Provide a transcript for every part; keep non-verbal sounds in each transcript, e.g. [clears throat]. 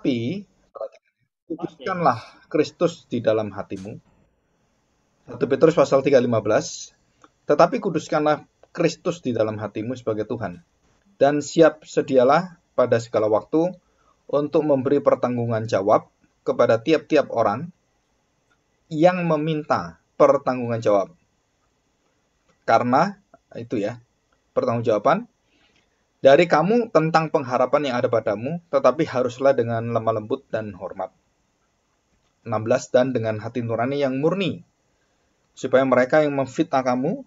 Tetapi kuduskanlah Kristus di dalam hatimu. 1 Petrus pasal 3:15. Tetapi kuduskanlah Kristus di dalam hatimu sebagai Tuhan dan siap sedialah pada segala waktu untuk memberi pertanggungan jawab kepada tiap-tiap orang yang meminta pertanggungan jawab. Karena itu ya, pertanggungjawaban dari kamu tentang pengharapan yang ada padamu, tetapi haruslah dengan lemah lembut dan hormat. 16 dan dengan hati nurani yang murni, supaya mereka yang memfitnah kamu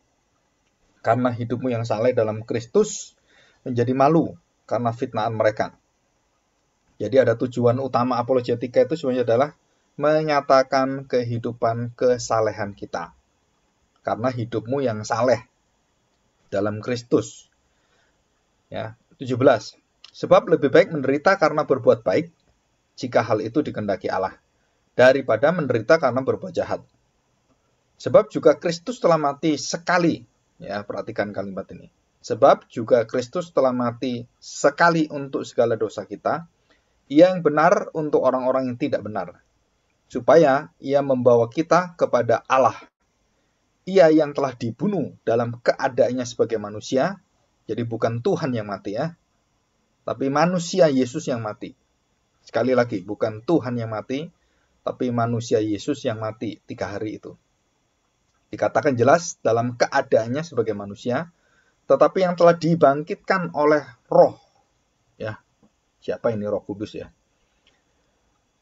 karena hidupmu yang saleh dalam Kristus menjadi malu karena fitnaan mereka. Jadi ada tujuan utama apologetika itu sebenarnya adalah menyatakan kehidupan kesalehan kita. Karena hidupmu yang saleh dalam Kristus Ya, 17. Sebab lebih baik menderita karena berbuat baik jika hal itu dikendaki Allah daripada menderita karena berbuat jahat. Sebab juga Kristus telah mati sekali. Ya, perhatikan kalimat ini. Sebab juga Kristus telah mati sekali untuk segala dosa kita, ia yang benar untuk orang-orang yang tidak benar, supaya ia membawa kita kepada Allah. Ia yang telah dibunuh dalam keadaannya sebagai manusia, jadi bukan Tuhan yang mati ya, tapi manusia Yesus yang mati. Sekali lagi, bukan Tuhan yang mati, tapi manusia Yesus yang mati tiga hari itu. Dikatakan jelas dalam keadaannya sebagai manusia, tetapi yang telah dibangkitkan oleh roh. Ya, siapa ini roh kudus ya?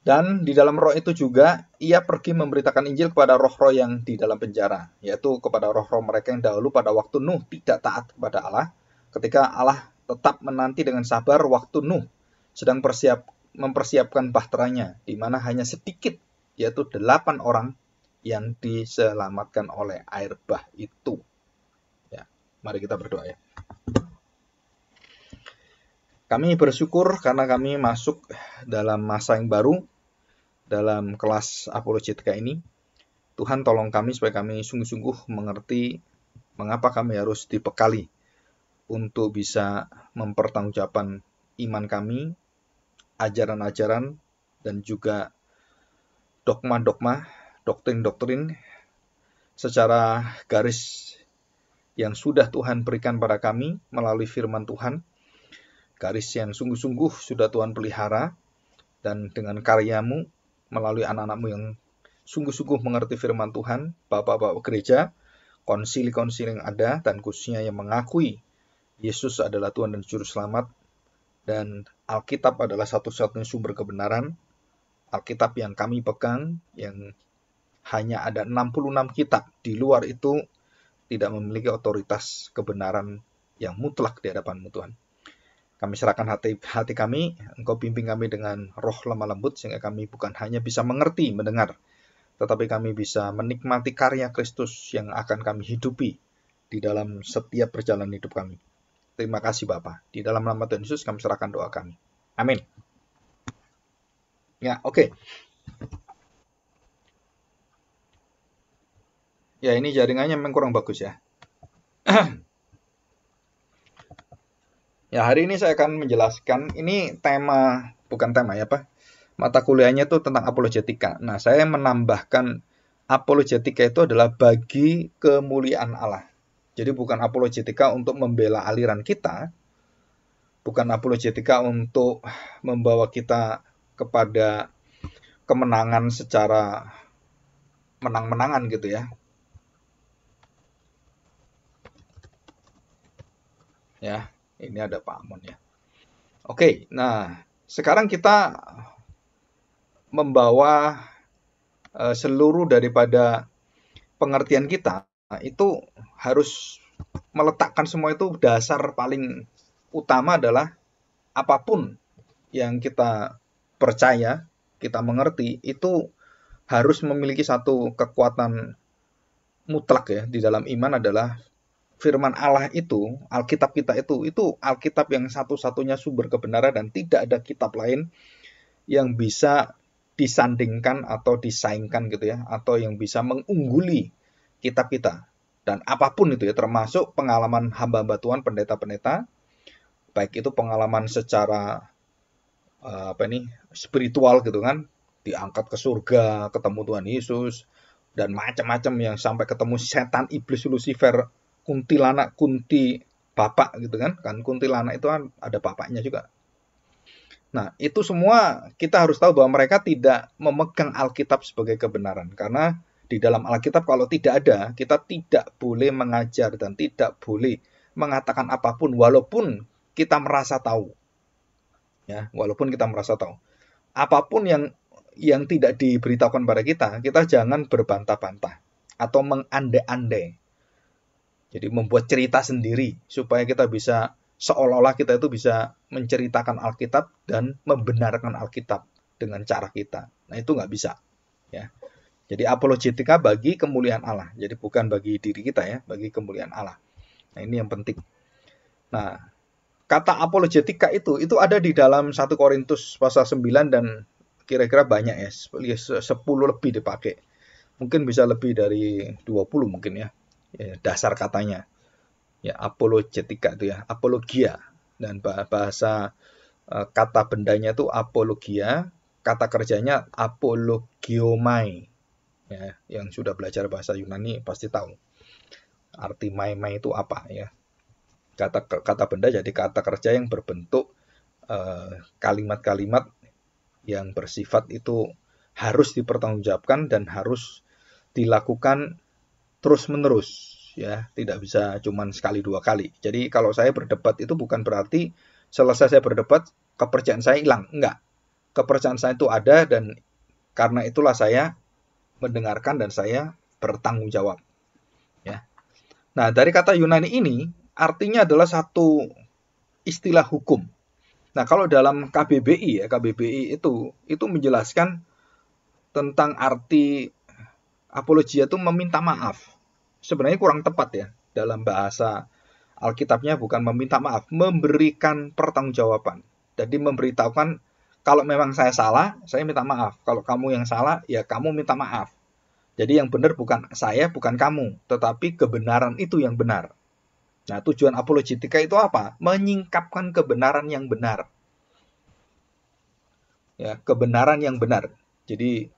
Dan di dalam roh itu juga, ia pergi memberitakan Injil kepada roh-roh yang di dalam penjara, yaitu kepada roh-roh mereka yang dahulu pada waktu Nuh tidak taat kepada Allah, ketika Allah tetap menanti dengan sabar waktu Nuh sedang persiap, mempersiapkan bahteranya, di mana hanya sedikit, yaitu delapan orang yang diselamatkan oleh air bah itu. Ya, mari kita berdoa ya. Kami bersyukur karena kami masuk dalam masa yang baru, dalam kelas apologetika ini. Tuhan tolong kami supaya kami sungguh-sungguh mengerti mengapa kami harus dibekali untuk bisa mempertanggungjawabkan iman kami, ajaran-ajaran, dan juga dogma-dogma, doktrin-doktrin secara garis yang sudah Tuhan berikan pada kami melalui firman Tuhan. Garis yang sungguh-sungguh sudah Tuhan pelihara dan dengan karyamu melalui anak-anakmu yang sungguh-sungguh mengerti firman Tuhan, bapak-bapak gereja, konsili-konsili yang ada, dan khususnya yang mengakui Yesus adalah Tuhan dan Juru Selamat, dan Alkitab adalah satu-satunya sumber kebenaran. Alkitab yang kami pegang, yang hanya ada 66 kitab, di luar itu tidak memiliki otoritas kebenaran yang mutlak di hadapanmu Tuhan. Kami serahkan hati, hati kami, Engkau pimpin kami dengan roh lemah lembut, sehingga kami bukan hanya bisa mengerti, mendengar, tetapi kami bisa menikmati karya Kristus yang akan kami hidupi di dalam setiap perjalanan hidup kami. Terima kasih Bapak. Di dalam nama Tuhan Yesus kami serahkan doa kami. Amin. Ya, oke. Okay. Ya, ini jaringannya memang kurang bagus ya. [clears throat] ya, hari ini saya akan menjelaskan ini tema bukan tema ya, Pak. Mata kuliahnya itu tentang apologetika. Nah, saya menambahkan apologetika itu adalah bagi kemuliaan Allah. Jadi bukan apologetika untuk membela aliran kita, bukan apologetika untuk membawa kita kepada kemenangan secara menang-menangan gitu ya. Ya, ini ada Pak Amon ya. Oke, nah sekarang kita membawa eh, seluruh daripada pengertian kita Nah, itu harus meletakkan semua itu dasar paling utama adalah apapun yang kita percaya, kita mengerti itu harus memiliki satu kekuatan mutlak ya di dalam iman adalah firman Allah itu, Alkitab kita itu, itu Alkitab yang satu-satunya sumber kebenaran dan tidak ada kitab lain yang bisa disandingkan atau disaingkan gitu ya atau yang bisa mengungguli kitab kita. Dan apapun itu ya, termasuk pengalaman hamba-hamba Tuhan, pendeta-pendeta, baik itu pengalaman secara eh, apa ini spiritual gitu kan, diangkat ke surga, ketemu Tuhan Yesus, dan macam-macam yang sampai ketemu setan, iblis, Lucifer, kuntilanak, kunti, bapak gitu kan, kan kuntilanak itu kan ada bapaknya juga, Nah, itu semua kita harus tahu bahwa mereka tidak memegang Alkitab sebagai kebenaran karena di dalam Alkitab kalau tidak ada, kita tidak boleh mengajar dan tidak boleh mengatakan apapun walaupun kita merasa tahu. Ya, walaupun kita merasa tahu. Apapun yang yang tidak diberitahukan pada kita, kita jangan berbantah-bantah atau mengandai-andai. Jadi membuat cerita sendiri supaya kita bisa seolah-olah kita itu bisa menceritakan Alkitab dan membenarkan Alkitab dengan cara kita. Nah itu nggak bisa, ya. Jadi apologetika bagi kemuliaan Allah. Jadi bukan bagi diri kita ya, bagi kemuliaan Allah. Nah, ini yang penting. Nah, kata apologetika itu itu ada di dalam 1 Korintus pasal 9 dan kira-kira banyak ya, 10 ya, lebih dipakai. Mungkin bisa lebih dari 20 mungkin ya. ya dasar katanya. Ya, apologetika itu ya, apologia dan bahasa e, kata bendanya itu apologia, kata kerjanya apologiomai ya yang sudah belajar bahasa Yunani pasti tahu arti mai mai itu apa ya kata kata benda jadi kata kerja yang berbentuk eh, kalimat-kalimat eh, yang bersifat itu harus dipertanggungjawabkan dan harus dilakukan terus menerus ya tidak bisa cuman sekali dua kali jadi kalau saya berdebat itu bukan berarti selesai saya berdebat kepercayaan saya hilang enggak kepercayaan saya itu ada dan karena itulah saya mendengarkan dan saya bertanggung jawab. Ya. Nah, dari kata Yunani ini artinya adalah satu istilah hukum. Nah, kalau dalam KBBI ya, KBBI itu itu menjelaskan tentang arti apologia itu meminta maaf. Sebenarnya kurang tepat ya dalam bahasa Alkitabnya bukan meminta maaf, memberikan pertanggungjawaban. Jadi memberitahukan kalau memang saya salah, saya minta maaf. Kalau kamu yang salah, ya kamu minta maaf. Jadi yang benar bukan saya, bukan kamu, tetapi kebenaran itu yang benar. Nah, tujuan apologetika itu apa? Menyingkapkan kebenaran yang benar. Ya, kebenaran yang benar. Jadi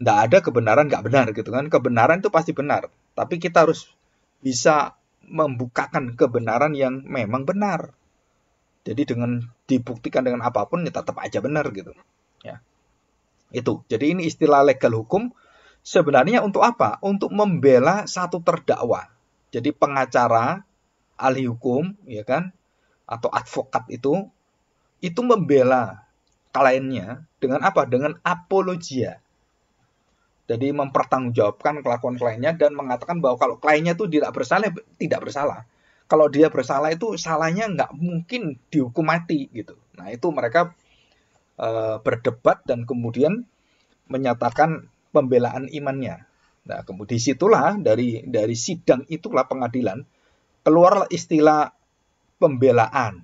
tidak ada kebenaran nggak benar gitu kan. Kebenaran itu pasti benar, tapi kita harus bisa membukakan kebenaran yang memang benar. Jadi dengan dibuktikan dengan apapun ya tetap aja benar gitu. Ya. Itu. Jadi ini istilah legal hukum sebenarnya untuk apa? Untuk membela satu terdakwa. Jadi pengacara, ahli hukum, ya kan? Atau advokat itu itu membela kliennya dengan apa? Dengan apologia. Jadi mempertanggungjawabkan kelakuan kliennya dan mengatakan bahwa kalau kliennya itu tidak bersalah, tidak bersalah kalau dia bersalah itu salahnya nggak mungkin dihukum mati gitu. Nah itu mereka uh, berdebat dan kemudian menyatakan pembelaan imannya. Nah kemudian situlah dari dari sidang itulah pengadilan keluarlah istilah pembelaan,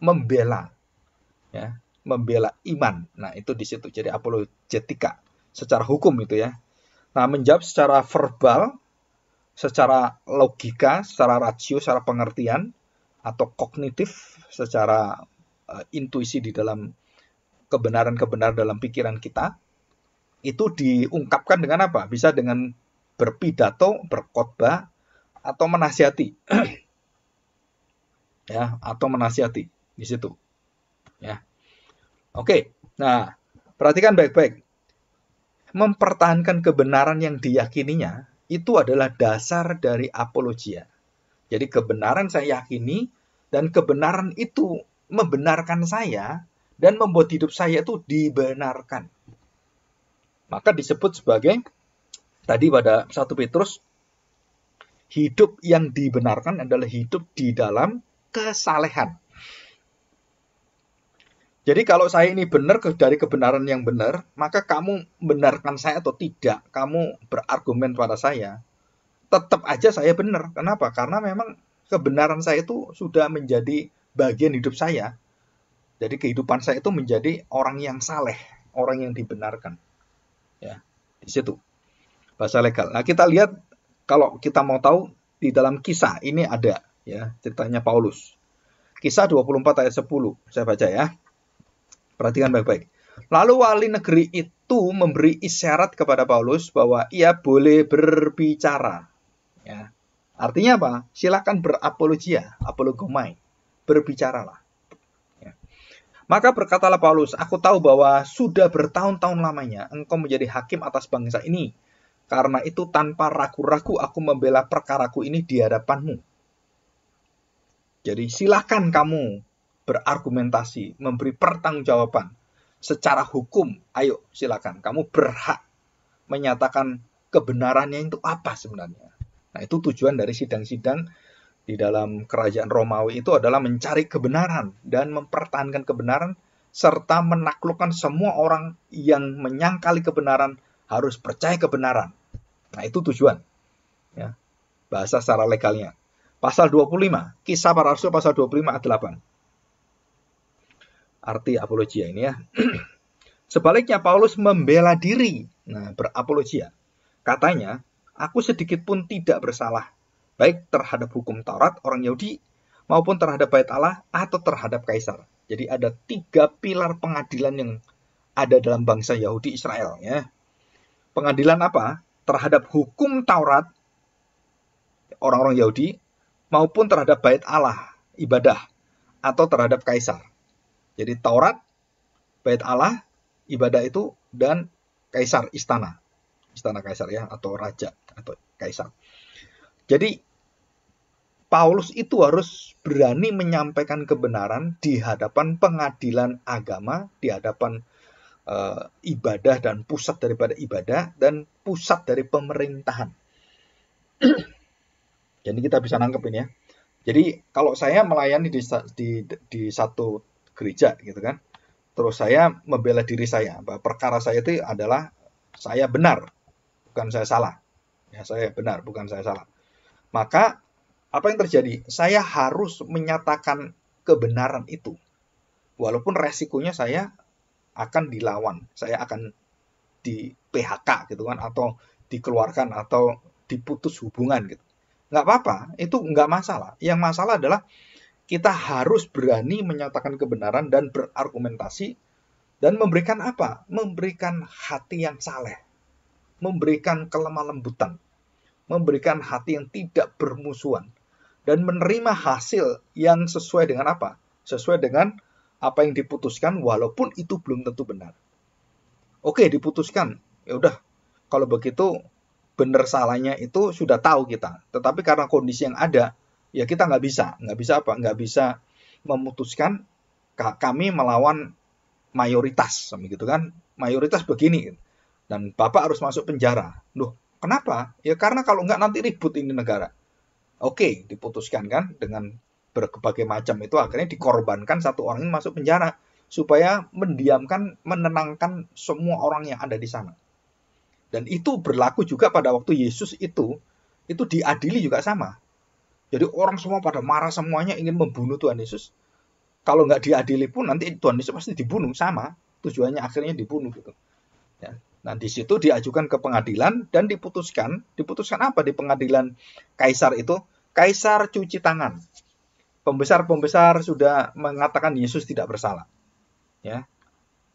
membela, ya membela iman. Nah itu di situ jadi apologetika secara hukum itu ya. Nah menjawab secara verbal secara logika, secara rasio, secara pengertian atau kognitif, secara uh, intuisi di dalam kebenaran-kebenaran dalam pikiran kita itu diungkapkan dengan apa? Bisa dengan berpidato, berkhotbah atau menasihati. [clears throat] ya, atau menasihati di situ. Ya. Oke. Nah, perhatikan baik-baik. Mempertahankan kebenaran yang diyakininya itu adalah dasar dari apologia. Jadi kebenaran saya yakini dan kebenaran itu membenarkan saya dan membuat hidup saya itu dibenarkan. Maka disebut sebagai tadi pada satu Petrus hidup yang dibenarkan adalah hidup di dalam kesalehan. Jadi kalau saya ini benar dari kebenaran yang benar, maka kamu benarkan saya atau tidak, kamu berargumen pada saya, tetap aja saya benar. Kenapa? Karena memang kebenaran saya itu sudah menjadi bagian hidup saya. Jadi kehidupan saya itu menjadi orang yang saleh, orang yang dibenarkan. Ya, di situ bahasa legal. Nah, kita lihat kalau kita mau tahu di dalam kisah ini ada ya ceritanya Paulus. Kisah 24 ayat 10. Saya baca ya. Perhatikan baik-baik. Lalu wali negeri itu memberi isyarat kepada Paulus bahwa ia boleh berbicara. Ya. Artinya apa? Silakan berapologia, apologomai, berbicaralah. Ya. Maka berkatalah Paulus, aku tahu bahwa sudah bertahun-tahun lamanya engkau menjadi hakim atas bangsa ini. Karena itu tanpa ragu-ragu aku membela perkaraku ini di hadapanmu. Jadi silakan kamu berargumentasi, memberi pertanggungjawaban secara hukum. Ayo, silakan. Kamu berhak menyatakan kebenarannya itu apa sebenarnya. Nah, itu tujuan dari sidang-sidang di dalam kerajaan Romawi itu adalah mencari kebenaran dan mempertahankan kebenaran serta menaklukkan semua orang yang menyangkali kebenaran harus percaya kebenaran. Nah, itu tujuan. Ya. Bahasa secara legalnya. Pasal 25, kisah para rasul pasal 25 ayat 8 arti apologia ya ini ya. Sebaliknya Paulus membela diri, nah berapologia. Ya. Katanya, aku sedikit pun tidak bersalah, baik terhadap hukum Taurat orang Yahudi maupun terhadap bait Allah atau terhadap kaisar. Jadi ada tiga pilar pengadilan yang ada dalam bangsa Yahudi Israel ya. Pengadilan apa? Terhadap hukum Taurat orang-orang Yahudi maupun terhadap bait Allah ibadah atau terhadap kaisar. Jadi Taurat, bait Allah, ibadah itu dan kaisar istana. Istana kaisar ya atau raja atau kaisar. Jadi Paulus itu harus berani menyampaikan kebenaran di hadapan pengadilan agama, di hadapan e, ibadah dan pusat daripada ibadah dan pusat dari pemerintahan. Jadi kita bisa nangkep ini ya. Jadi kalau saya melayani di, di, di satu gereja gitu kan. Terus saya membela diri saya bahwa perkara saya itu adalah saya benar, bukan saya salah. Ya, saya benar, bukan saya salah. Maka apa yang terjadi? Saya harus menyatakan kebenaran itu. Walaupun resikonya saya akan dilawan, saya akan di PHK gitu kan atau dikeluarkan atau diputus hubungan gitu. Nggak apa-apa, itu nggak masalah. Yang masalah adalah kita harus berani menyatakan kebenaran dan berargumentasi dan memberikan apa? Memberikan hati yang saleh, memberikan kelemah lembutan, memberikan hati yang tidak bermusuhan dan menerima hasil yang sesuai dengan apa? Sesuai dengan apa yang diputuskan walaupun itu belum tentu benar. Oke, diputuskan. Ya udah, kalau begitu benar salahnya itu sudah tahu kita. Tetapi karena kondisi yang ada, ya kita nggak bisa nggak bisa apa nggak bisa memutuskan kami melawan mayoritas gitu kan mayoritas begini dan bapak harus masuk penjara loh kenapa ya karena kalau nggak nanti ribut ini negara oke diputuskan kan dengan berbagai macam itu akhirnya dikorbankan satu orang ini masuk penjara supaya mendiamkan menenangkan semua orang yang ada di sana dan itu berlaku juga pada waktu Yesus itu itu diadili juga sama jadi orang semua pada marah semuanya ingin membunuh Tuhan Yesus. Kalau nggak diadili pun nanti Tuhan Yesus pasti dibunuh sama. Tujuannya akhirnya dibunuh gitu. Ya. Nah di situ diajukan ke pengadilan dan diputuskan. Diputuskan apa di pengadilan kaisar itu? Kaisar cuci tangan. Pembesar-pembesar sudah mengatakan Yesus tidak bersalah. Ya.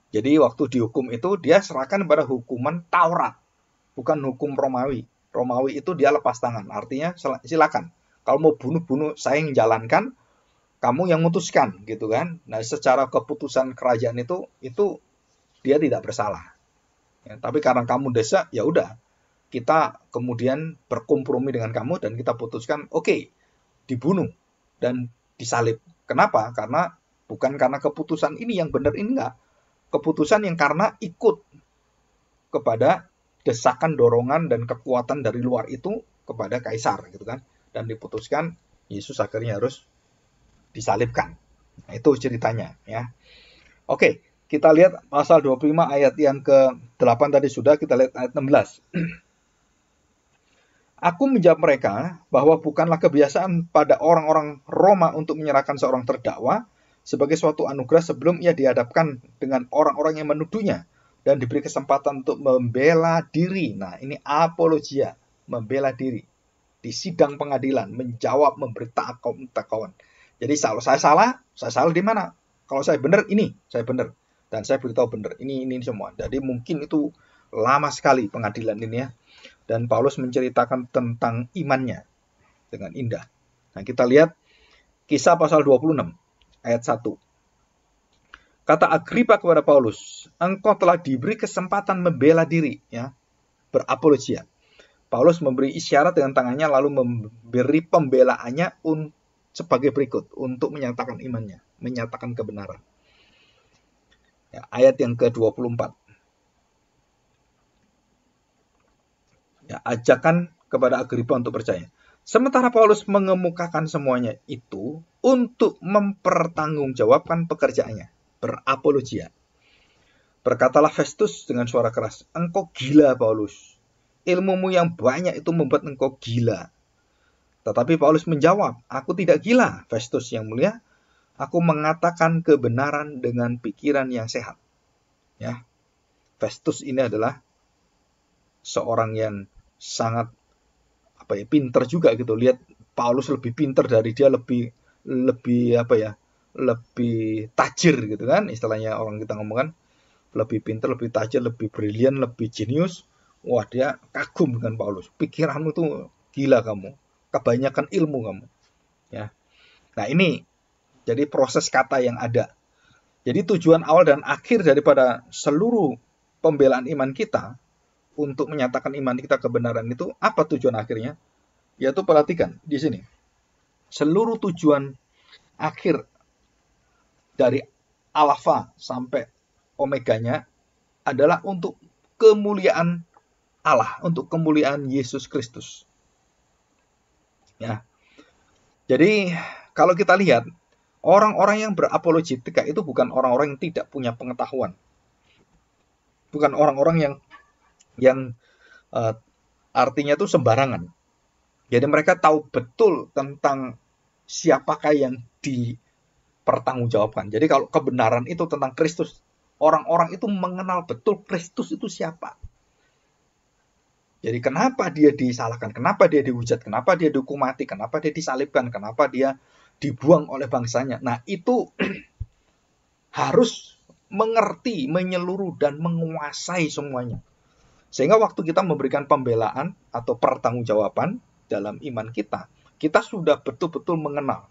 Jadi waktu dihukum itu dia serahkan pada hukuman Taurat, bukan hukum Romawi. Romawi itu dia lepas tangan, artinya silakan kalau mau bunuh-bunuh saya yang jalankan, kamu yang memutuskan gitu kan. Nah, secara keputusan kerajaan itu itu dia tidak bersalah. Ya, tapi karena kamu desa, ya udah kita kemudian berkompromi dengan kamu dan kita putuskan oke okay, dibunuh dan disalib. Kenapa? Karena bukan karena keputusan ini yang benar ini enggak. Keputusan yang karena ikut kepada desakan dorongan dan kekuatan dari luar itu kepada kaisar gitu kan dan diputuskan Yesus akhirnya harus disalibkan. Nah, itu ceritanya ya. Oke, kita lihat pasal 25 ayat yang ke-8 tadi sudah, kita lihat ayat 16. [clears throat] Aku menjawab mereka bahwa bukanlah kebiasaan pada orang-orang Roma untuk menyerahkan seorang terdakwa sebagai suatu anugerah sebelum ia dihadapkan dengan orang-orang yang menuduhnya dan diberi kesempatan untuk membela diri. Nah, ini apologia, membela diri di sidang pengadilan menjawab memberi takon Jadi kalau saya salah, saya salah di mana? Kalau saya benar ini, saya benar dan saya beritahu benar ini ini semua. Jadi mungkin itu lama sekali pengadilan ini ya. Dan Paulus menceritakan tentang imannya dengan indah. Nah, kita lihat kisah pasal 26 ayat 1. Kata Agripa kepada Paulus, engkau telah diberi kesempatan membela diri, ya, berapologia. Paulus memberi isyarat dengan tangannya lalu memberi pembelaannya sebagai berikut untuk menyatakan imannya, menyatakan kebenaran. Ya, ayat yang ke-24. Ya, ajakan kepada Agripa untuk percaya. Sementara Paulus mengemukakan semuanya itu untuk mempertanggungjawabkan pekerjaannya, berapologia. Berkatalah Festus dengan suara keras, engkau gila Paulus, ilmumu yang banyak itu membuat engkau gila. Tetapi Paulus menjawab, aku tidak gila, Festus yang mulia. Aku mengatakan kebenaran dengan pikiran yang sehat. Ya, Festus ini adalah seorang yang sangat apa ya pinter juga gitu. Lihat Paulus lebih pinter dari dia, lebih lebih apa ya, lebih tajir gitu kan, istilahnya orang kita ngomong kan, lebih pinter, lebih tajir, lebih brilian, lebih jenius Wah dia kagum dengan Paulus. Pikiranmu tuh gila kamu. Kebanyakan ilmu kamu. Ya. Nah ini jadi proses kata yang ada. Jadi tujuan awal dan akhir daripada seluruh pembelaan iman kita untuk menyatakan iman kita kebenaran itu apa tujuan akhirnya? Yaitu perhatikan di sini. Seluruh tujuan akhir dari alfa sampai omeganya adalah untuk kemuliaan Allah untuk kemuliaan Yesus Kristus. Ya. Jadi kalau kita lihat orang-orang yang berapologetika itu bukan orang-orang yang tidak punya pengetahuan. Bukan orang-orang yang yang uh, artinya itu sembarangan. Jadi mereka tahu betul tentang siapakah yang dipertanggungjawabkan. Jadi kalau kebenaran itu tentang Kristus, orang-orang itu mengenal betul Kristus itu siapa. Jadi kenapa dia disalahkan? Kenapa dia dihujat? Kenapa dia dihukum mati? Kenapa dia disalibkan? Kenapa dia dibuang oleh bangsanya? Nah itu [clears throat] harus mengerti, menyeluruh, dan menguasai semuanya. Sehingga waktu kita memberikan pembelaan atau pertanggungjawaban dalam iman kita, kita sudah betul-betul mengenal.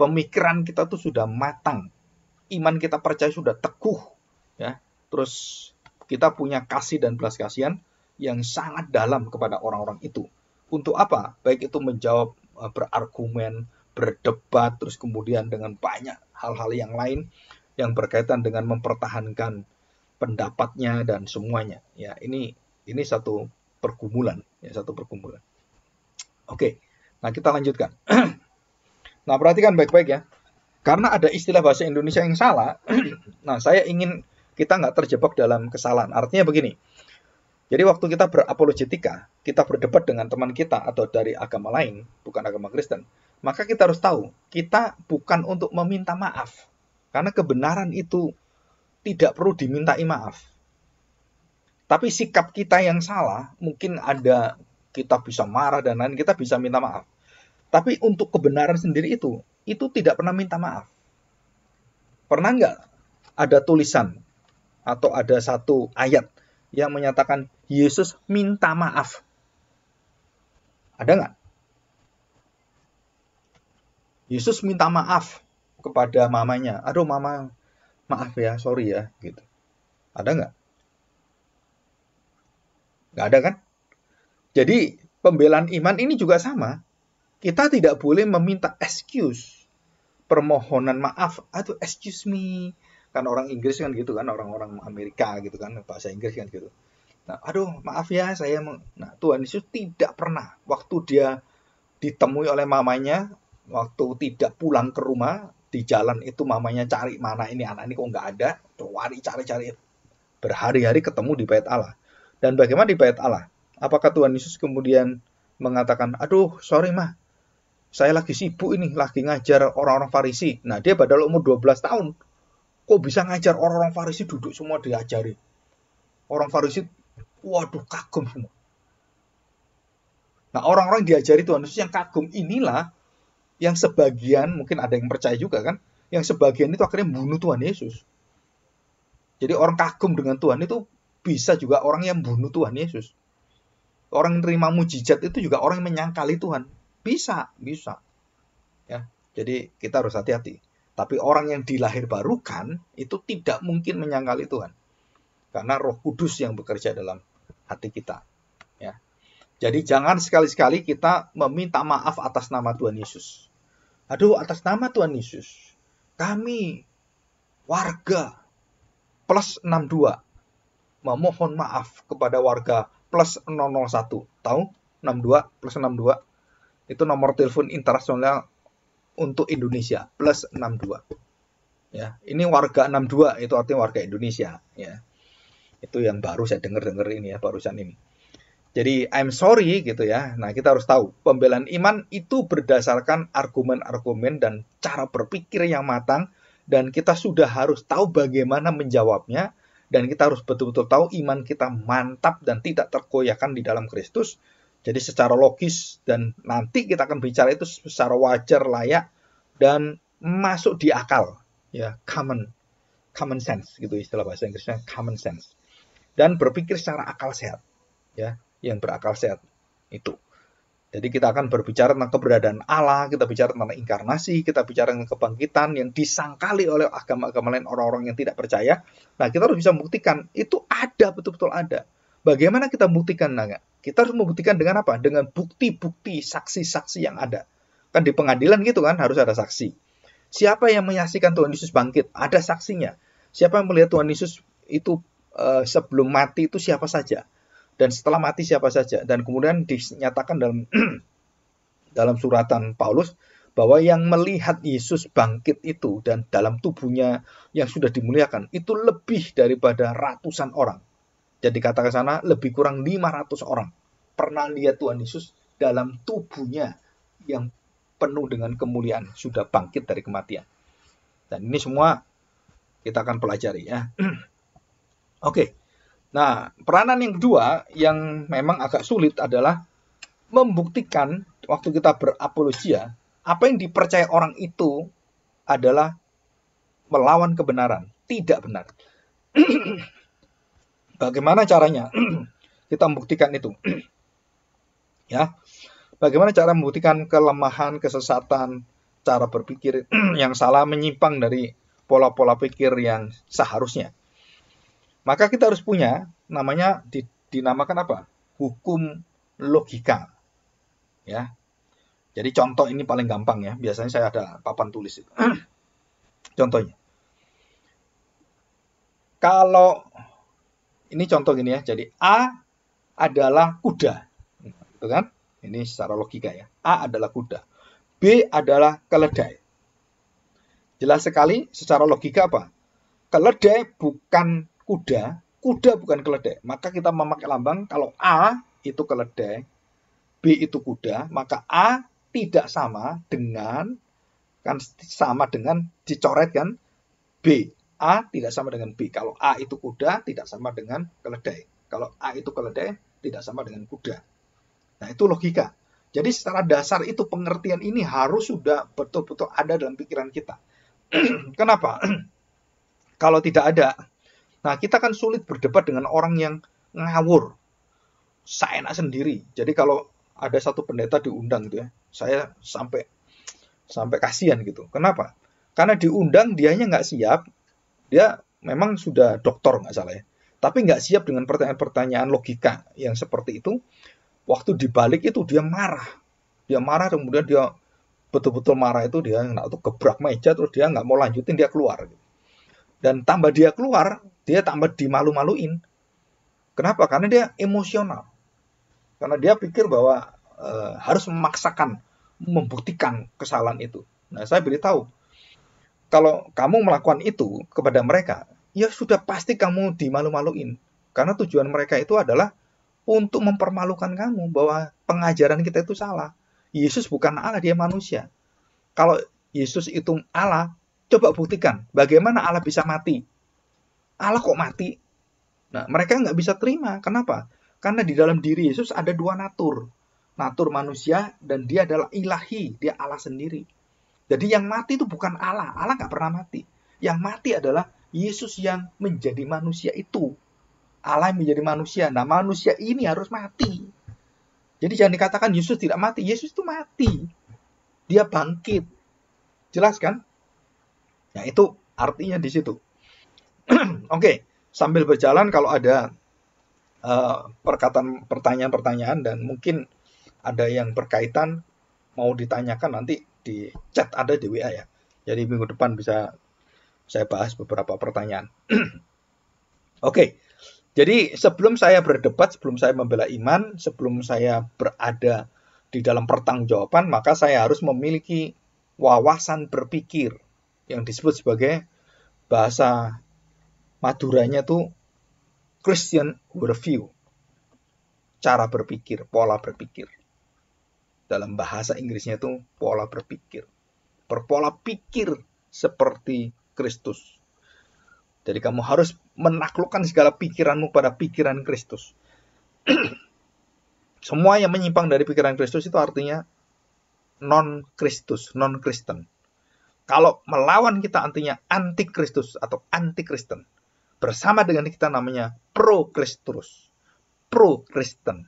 Pemikiran kita itu sudah matang. Iman kita percaya sudah teguh. ya. Terus kita punya kasih dan belas kasihan yang sangat dalam kepada orang-orang itu. Untuk apa? Baik itu menjawab eh, berargumen, berdebat, terus kemudian dengan banyak hal-hal yang lain yang berkaitan dengan mempertahankan pendapatnya dan semuanya. Ya, ini ini satu pergumulan, ya satu pergumulan. Oke, nah kita lanjutkan. [clears throat] nah, perhatikan baik-baik ya. Karena ada istilah bahasa Indonesia yang salah, [clears throat] nah saya ingin kita nggak terjebak dalam kesalahan. Artinya begini, jadi waktu kita berapologetika, kita berdebat dengan teman kita atau dari agama lain, bukan agama Kristen, maka kita harus tahu, kita bukan untuk meminta maaf. Karena kebenaran itu tidak perlu diminta maaf. Tapi sikap kita yang salah, mungkin ada kita bisa marah dan lain, kita bisa minta maaf. Tapi untuk kebenaran sendiri itu, itu tidak pernah minta maaf. Pernah nggak ada tulisan atau ada satu ayat yang menyatakan Yesus minta maaf. Ada nggak? Yesus minta maaf kepada mamanya. Aduh mama, maaf ya, sorry ya, gitu. Ada nggak? Nggak ada kan? Jadi pembelaan iman ini juga sama. Kita tidak boleh meminta excuse, permohonan maaf. Aduh, excuse me, kan orang Inggris kan gitu kan orang-orang Amerika gitu kan bahasa Inggris kan gitu nah aduh maaf ya saya nah Tuhan Yesus tidak pernah waktu dia ditemui oleh mamanya waktu tidak pulang ke rumah di jalan itu mamanya cari mana ini anak ini kok nggak ada cari cari cari berhari-hari ketemu di bait Allah dan bagaimana di bait Allah apakah Tuhan Yesus kemudian mengatakan aduh sorry mah saya lagi sibuk ini, lagi ngajar orang-orang Farisi. Nah, dia padahal umur 12 tahun. Kok bisa ngajar orang-orang Farisi duduk semua diajari? Orang Farisi, waduh kagum semua. Nah orang-orang diajari Tuhan Yesus yang kagum inilah yang sebagian, mungkin ada yang percaya juga kan, yang sebagian itu akhirnya bunuh Tuhan Yesus. Jadi orang kagum dengan Tuhan itu bisa juga orang yang bunuh Tuhan Yesus. Orang yang terima mujizat itu juga orang yang menyangkali Tuhan. Bisa, bisa. Ya, jadi kita harus hati-hati. Tapi orang yang dilahir barukan itu tidak mungkin menyangkali Tuhan. Karena Roh Kudus yang bekerja dalam hati kita. Ya. Jadi jangan sekali-sekali kita meminta maaf atas nama Tuhan Yesus. Aduh, atas nama Tuhan Yesus, kami warga plus 62 memohon maaf kepada warga plus 001. Tahu? 62 plus 62 itu nomor telepon internasional untuk Indonesia plus 62. Ya, ini warga 62 itu artinya warga Indonesia ya. Itu yang baru saya dengar-dengar ini ya barusan ini. Jadi I'm sorry gitu ya. Nah, kita harus tahu pembelaan iman itu berdasarkan argumen-argumen dan cara berpikir yang matang dan kita sudah harus tahu bagaimana menjawabnya dan kita harus betul-betul tahu iman kita mantap dan tidak terkoyakan di dalam Kristus jadi secara logis dan nanti kita akan bicara itu secara wajar, layak dan masuk di akal, ya common common sense gitu istilah bahasa Inggrisnya common sense dan berpikir secara akal sehat, ya yang berakal sehat itu. Jadi kita akan berbicara tentang keberadaan Allah, kita bicara tentang inkarnasi, kita bicara tentang kebangkitan yang disangkali oleh agama-agama lain orang-orang yang tidak percaya. Nah kita harus bisa membuktikan itu ada betul-betul ada Bagaimana kita buktikan, Naga? Kita harus membuktikan dengan apa? Dengan bukti-bukti saksi-saksi yang ada. Kan di pengadilan gitu kan harus ada saksi. Siapa yang menyaksikan Tuhan Yesus bangkit? Ada saksinya. Siapa yang melihat Tuhan Yesus itu uh, sebelum mati itu siapa saja? Dan setelah mati siapa saja? Dan kemudian dinyatakan dalam [clears throat] dalam suratan Paulus bahwa yang melihat Yesus bangkit itu dan dalam tubuhnya yang sudah dimuliakan itu lebih daripada ratusan orang. Jadi kata ke sana lebih kurang 500 orang pernah lihat Tuhan Yesus dalam tubuhnya yang penuh dengan kemuliaan sudah bangkit dari kematian. Dan ini semua kita akan pelajari ya. [clears throat] Oke. Okay. Nah, peranan yang kedua yang memang agak sulit adalah membuktikan waktu kita berapologia, apa yang dipercaya orang itu adalah melawan kebenaran, tidak benar. [clears throat] Bagaimana caranya [clears throat] kita membuktikan itu? [clears throat] ya. Bagaimana cara membuktikan kelemahan, kesesatan, cara berpikir [clears throat] yang salah menyimpang dari pola-pola pikir yang seharusnya. Maka kita harus punya namanya dinamakan apa? Hukum logika. Ya. Jadi contoh ini paling gampang ya. Biasanya saya ada papan tulis itu. Contohnya. Kalau ini contoh gini ya. Jadi A adalah kuda. Gitu kan? Ini secara logika ya. A adalah kuda. B adalah keledai. Jelas sekali secara logika apa? Keledai bukan kuda, kuda bukan keledai. Maka kita memakai lambang kalau A itu keledai, B itu kuda, maka A tidak sama dengan kan sama dengan dicoret kan B A tidak sama dengan B. Kalau A itu kuda, tidak sama dengan keledai. Kalau A itu keledai, tidak sama dengan kuda. Nah, itu logika. Jadi secara dasar itu pengertian ini harus sudah betul-betul ada dalam pikiran kita. [clears throat] Kenapa? [clears throat] Kalau tidak ada, nah kita kan sulit berdebat dengan orang yang ngawur, seenak sendiri. Jadi kalau ada satu pendeta diundang gitu ya, saya sampai sampai kasihan gitu. Kenapa? Karena diundang dia dianya nggak siap, dia memang sudah doktor nggak salah ya. Tapi nggak siap dengan pertanyaan-pertanyaan logika yang seperti itu. Waktu dibalik itu dia marah. Dia marah kemudian dia betul-betul marah itu dia nggak tuh gebrak meja terus dia nggak mau lanjutin dia keluar. Dan tambah dia keluar, dia tambah dimalu-maluin. Kenapa? Karena dia emosional. Karena dia pikir bahwa e, harus memaksakan, membuktikan kesalahan itu. Nah, saya beritahu, kalau kamu melakukan itu kepada mereka, ya sudah pasti kamu dimalu-maluin. Karena tujuan mereka itu adalah untuk mempermalukan kamu bahwa pengajaran kita itu salah. Yesus bukan Allah, dia manusia. Kalau Yesus itu Allah, coba buktikan bagaimana Allah bisa mati. Allah kok mati? Nah, mereka nggak bisa terima. Kenapa? Karena di dalam diri Yesus ada dua natur. Natur manusia dan dia adalah ilahi, dia Allah sendiri. Jadi yang mati itu bukan Allah. Allah nggak pernah mati. Yang mati adalah Yesus yang menjadi manusia itu. Allah yang menjadi manusia. Nah manusia ini harus mati. Jadi jangan dikatakan Yesus tidak mati. Yesus itu mati. Dia bangkit. Jelas kan? Nah itu artinya di situ. [clears throat] Oke, okay. sambil berjalan kalau ada uh, perkataan pertanyaan-pertanyaan dan mungkin ada yang berkaitan mau ditanyakan nanti di chat ada di WA ya. Jadi minggu depan bisa saya bahas beberapa pertanyaan. [clears throat] Oke. Okay. Jadi sebelum saya berdebat, sebelum saya membela iman, sebelum saya berada di dalam pertanggungjawaban, maka saya harus memiliki wawasan berpikir yang disebut sebagai bahasa Maduranya tuh Christian worldview, cara berpikir, pola berpikir dalam bahasa Inggrisnya itu pola berpikir. Berpola pikir seperti Kristus. Jadi kamu harus menaklukkan segala pikiranmu pada pikiran Kristus. [clears throat] Semua yang menyimpang dari pikiran Kristus itu artinya non-Kristus, non-Kristen. Kalau melawan kita artinya anti-Kristus atau anti-Kristen. Bersama dengan kita namanya pro-Kristus, pro-Kristen.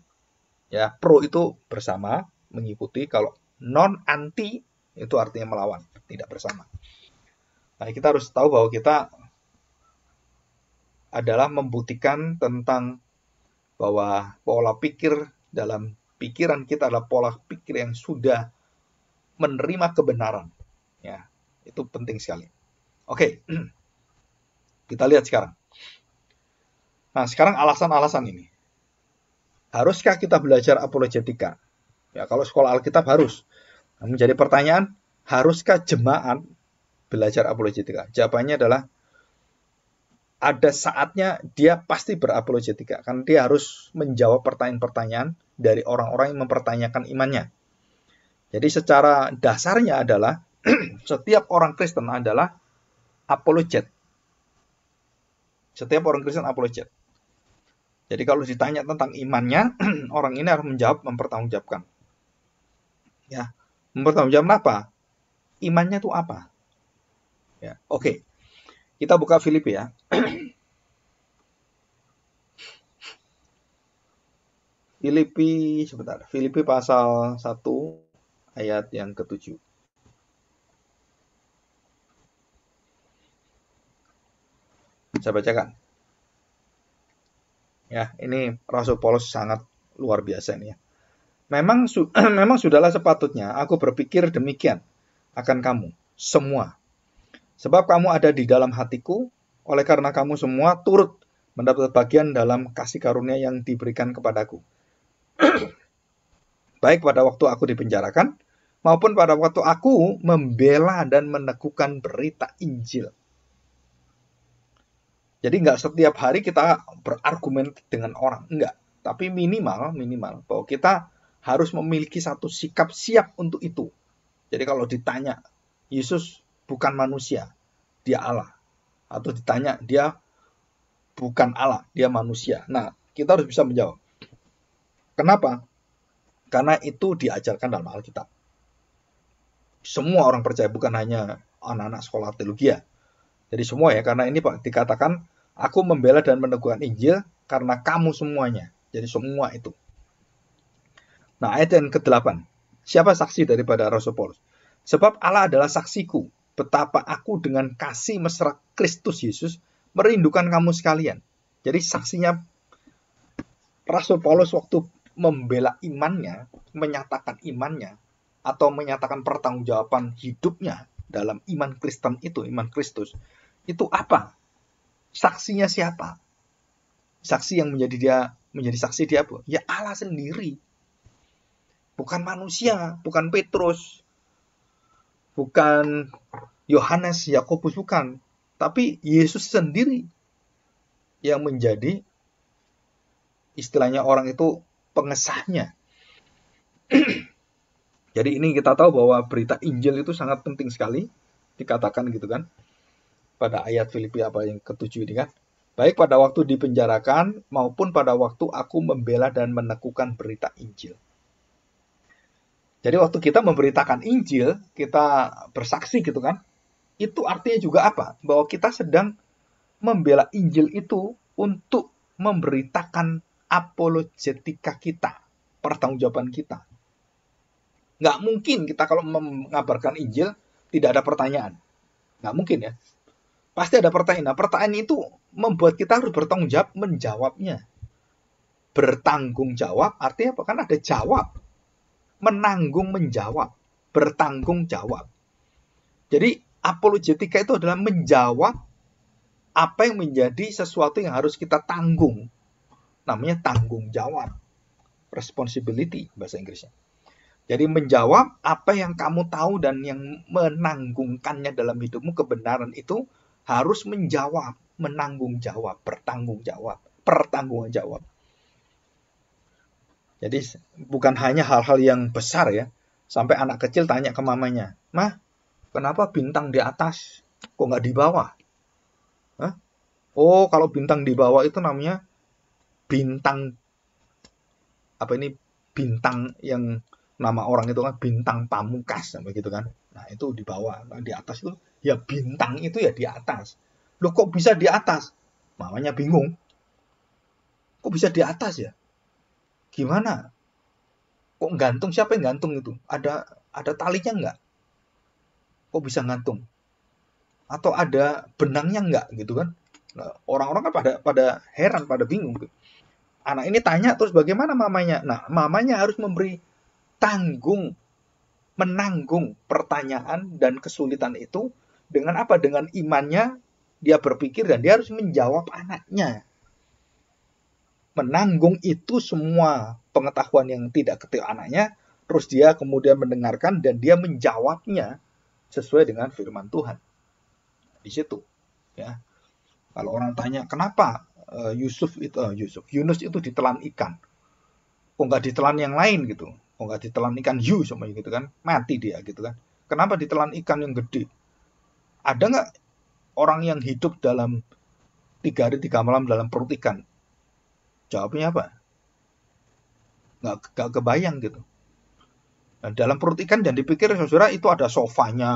Ya, pro itu bersama, mengikuti. Kalau non anti itu artinya melawan, tidak bersama. Nah, kita harus tahu bahwa kita adalah membuktikan tentang bahwa pola pikir dalam pikiran kita adalah pola pikir yang sudah menerima kebenaran. Ya, itu penting sekali. Oke. [clears throat] Kita lihat sekarang. Nah, sekarang alasan-alasan ini. Haruskah kita belajar apologetika? Ya, kalau sekolah Alkitab harus. Menjadi pertanyaan, haruskah jemaat belajar apologetika? Jawabannya adalah ada saatnya dia pasti berapologetika karena dia harus menjawab pertanyaan-pertanyaan dari orang-orang yang mempertanyakan imannya. Jadi secara dasarnya adalah [clears throat] setiap orang Kristen adalah apologet. Setiap orang Kristen apologet. Jadi kalau ditanya tentang imannya, [clears throat] orang ini harus menjawab mempertanggungjawabkan ya mempertanggungjawabkan apa imannya itu apa ya oke okay. kita buka Filipi ya [clears throat] Filipi sebentar Filipi pasal 1 ayat yang ketujuh saya bacakan. Ya, ini Rasul Paulus sangat luar biasa nih ya. Memang su [clears throat] memang sudahlah sepatutnya aku berpikir demikian akan kamu semua. Sebab kamu ada di dalam hatiku, oleh karena kamu semua turut mendapat bagian dalam kasih karunia yang diberikan kepadaku. [clears throat] Baik pada waktu aku dipenjarakan, maupun pada waktu aku membela dan meneguhkan berita Injil. Jadi nggak setiap hari kita berargumen dengan orang, enggak. Tapi minimal, minimal bahwa kita harus memiliki satu sikap siap untuk itu. Jadi kalau ditanya Yesus bukan manusia, dia Allah. Atau ditanya dia bukan Allah, dia manusia. Nah, kita harus bisa menjawab. Kenapa? Karena itu diajarkan dalam Alkitab. Semua orang percaya, bukan hanya anak-anak sekolah teologi ya. Jadi semua ya, karena ini Pak dikatakan, aku membela dan meneguhkan Injil karena kamu semuanya. Jadi semua itu. Nah, ayat yang ke-8. Siapa saksi daripada Rasul Paulus? Sebab Allah adalah saksiku, betapa aku dengan kasih mesra Kristus Yesus merindukan kamu sekalian. Jadi saksinya Rasul Paulus waktu membela imannya, menyatakan imannya, atau menyatakan pertanggungjawaban hidupnya dalam iman Kristen itu, iman Kristus, itu apa? Saksinya siapa? Saksi yang menjadi dia menjadi saksi dia apa? Ya Allah sendiri bukan manusia, bukan Petrus, bukan Yohanes, Yakobus bukan, tapi Yesus sendiri yang menjadi istilahnya orang itu pengesahnya. [clears throat] Jadi ini kita tahu bahwa berita Injil itu sangat penting sekali dikatakan gitu kan pada ayat Filipi apa yang ketujuh ini kan. Baik pada waktu dipenjarakan maupun pada waktu aku membela dan menekukan berita Injil. Jadi waktu kita memberitakan Injil, kita bersaksi gitu kan, itu artinya juga apa? Bahwa kita sedang membela Injil itu untuk memberitakan apologetika kita, pertanggungjawaban kita. Nggak mungkin kita kalau mengabarkan Injil tidak ada pertanyaan. Nggak mungkin ya. Pasti ada pertanyaan. Nah, pertanyaan itu membuat kita harus bertanggung jawab menjawabnya. Bertanggung jawab artinya apa? Kan ada jawab menanggung menjawab, bertanggung jawab. Jadi apologetika itu adalah menjawab apa yang menjadi sesuatu yang harus kita tanggung. Namanya tanggung jawab. Responsibility bahasa Inggrisnya. Jadi menjawab apa yang kamu tahu dan yang menanggungkannya dalam hidupmu kebenaran itu harus menjawab, menanggung jawab, bertanggung jawab, pertanggung jawab. Jadi bukan hanya hal-hal yang besar ya. Sampai anak kecil tanya ke mamanya, Mah, kenapa bintang di atas kok nggak di bawah? Hah? Oh, kalau bintang di bawah itu namanya bintang apa ini bintang yang nama orang itu kan bintang pamungkas gitu kan. Nah, itu di bawah. Nah, di atas itu ya bintang itu ya di atas. Loh kok bisa di atas? Mamanya bingung. Kok bisa di atas ya? Gimana? Kok gantung? Siapa yang gantung itu? Ada ada talinya nggak? Kok bisa gantung? Atau ada benangnya nggak gitu kan? Nah, orang-orang nah, kan pada pada heran, pada bingung. Gitu. Anak ini tanya terus bagaimana mamanya? Nah, mamanya harus memberi tanggung menanggung pertanyaan dan kesulitan itu dengan apa? Dengan imannya dia berpikir dan dia harus menjawab anaknya menanggung itu semua pengetahuan yang tidak ketil anaknya, terus dia kemudian mendengarkan dan dia menjawabnya sesuai dengan firman Tuhan. Di situ, ya. Kalau orang tanya kenapa eh, Yusuf itu eh, Yusuf, Yunus itu ditelan ikan, kok oh, nggak ditelan yang lain gitu, kok oh, nggak ditelan ikan Yu sama gitu kan, mati dia gitu kan. Kenapa ditelan ikan yang gede? Ada nggak orang yang hidup dalam tiga hari tiga malam dalam perut ikan Jawabnya apa? Nggak, nggak kebayang gitu. Nah, dalam perut ikan dan dipikir saudara itu ada sofanya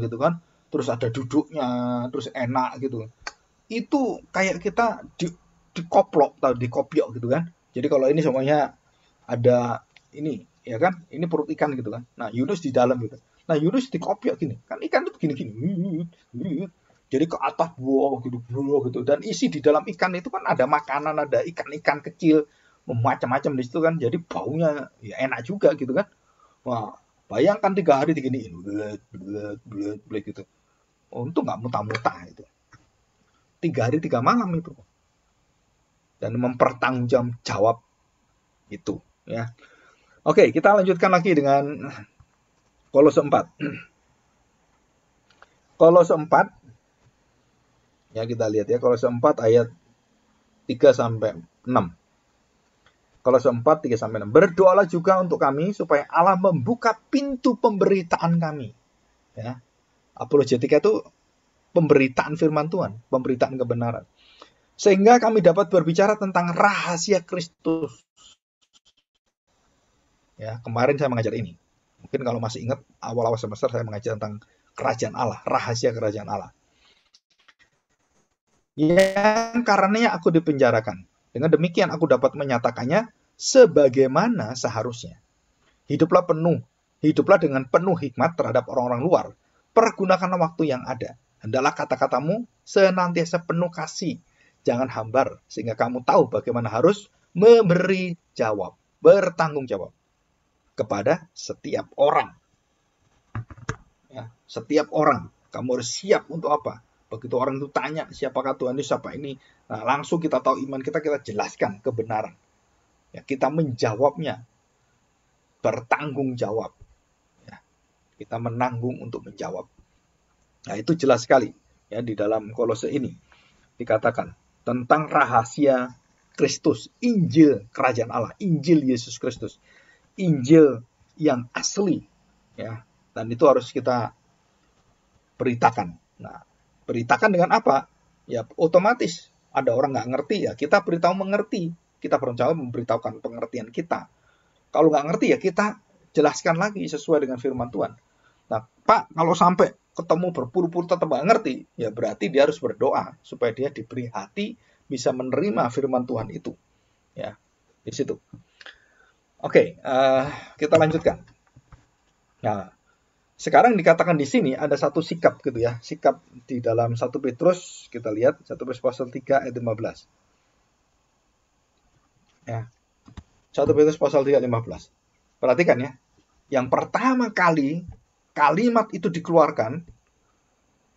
gitu kan, terus ada duduknya, terus enak gitu. Itu kayak kita di, dikoplok atau dikopiok gitu kan. Jadi kalau ini semuanya ada ini ya kan, ini perut ikan gitu kan. Nah Yunus di dalam gitu. Nah Yunus dikopiok gini, kan ikan itu gini-gini, jadi ke atas buah, gitu buah gitu dan isi di dalam ikan itu kan ada makanan ada ikan-ikan kecil macam-macam di situ kan jadi baunya ya enak juga gitu kan wah bayangkan tiga hari diginiin belet belet belet belet gitu Untuk nggak muntah-muntah itu tiga hari tiga malam itu dan mempertanggungjawab jawab itu ya oke kita lanjutkan lagi dengan kolose 4 kolose 4 Ya, kita lihat ya kalau 4 ayat 3 sampai 6. Kalau 4 3 sampai 6. Berdoalah juga untuk kami supaya Allah membuka pintu pemberitaan kami. Ya. Apologetika itu pemberitaan firman Tuhan, pemberitaan kebenaran. Sehingga kami dapat berbicara tentang rahasia Kristus. Ya, kemarin saya mengajar ini. Mungkin kalau masih ingat awal-awal semester saya mengajar tentang kerajaan Allah, rahasia kerajaan Allah yang karenanya aku dipenjarakan. Dengan demikian aku dapat menyatakannya sebagaimana seharusnya. Hiduplah penuh, hiduplah dengan penuh hikmat terhadap orang-orang luar. Pergunakanlah waktu yang ada. Hendaklah kata-katamu senantiasa penuh kasih. Jangan hambar, sehingga kamu tahu bagaimana harus memberi jawab, bertanggung jawab kepada setiap orang. Ya, setiap orang, kamu harus siap untuk apa? Begitu orang itu tanya siapakah Tuhan Yesus, siapa ini, nah, langsung kita tahu iman kita, kita jelaskan kebenaran. Ya, kita menjawabnya, bertanggung jawab. Ya, kita menanggung untuk menjawab. Nah itu jelas sekali ya di dalam kolose ini dikatakan tentang rahasia Kristus, Injil Kerajaan Allah, Injil Yesus Kristus, Injil yang asli ya dan itu harus kita beritakan. Nah, beritakan dengan apa? Ya otomatis ada orang nggak ngerti ya kita beritahu mengerti. Kita berencana memberitahukan pengertian kita. Kalau nggak ngerti ya kita jelaskan lagi sesuai dengan firman Tuhan. Nah, Pak, kalau sampai ketemu berpuluh-puluh tetap nggak ngerti, ya berarti dia harus berdoa supaya dia diberi hati bisa menerima firman Tuhan itu. Ya, di situ. Oke, uh, kita lanjutkan. Nah, sekarang dikatakan di sini ada satu sikap gitu ya. Sikap di dalam satu Petrus, kita lihat satu Petrus pasal 3 ayat 15. Ya. satu Petrus pasal 3 ayat 15. Perhatikan ya. Yang pertama kali kalimat itu dikeluarkan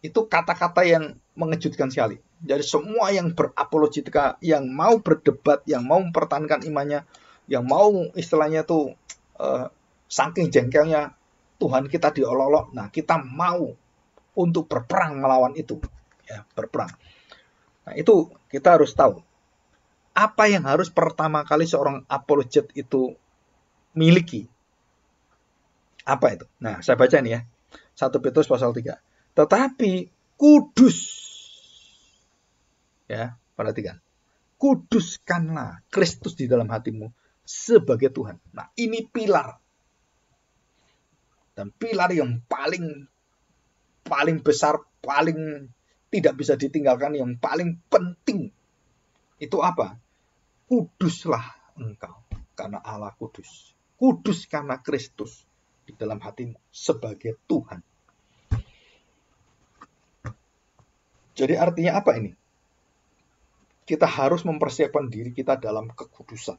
itu kata-kata yang mengejutkan sekali. Jadi semua yang berapologetika, yang mau berdebat, yang mau mempertahankan imannya, yang mau istilahnya tuh uh, saking jengkelnya Tuhan kita diolok-olok. Nah, kita mau untuk berperang melawan itu. Ya, berperang. Nah, itu kita harus tahu. Apa yang harus pertama kali seorang apologet itu miliki? Apa itu? Nah, saya baca nih ya. 1 Petrus pasal 3. Tetapi kudus. Ya, perhatikan. Kuduskanlah Kristus di dalam hatimu sebagai Tuhan. Nah, ini pilar dan pilar yang paling paling besar, paling tidak bisa ditinggalkan, yang paling penting itu apa? Kuduslah engkau karena Allah kudus. Kudus karena Kristus di dalam hatimu sebagai Tuhan. Jadi artinya apa ini? Kita harus mempersiapkan diri kita dalam kekudusan.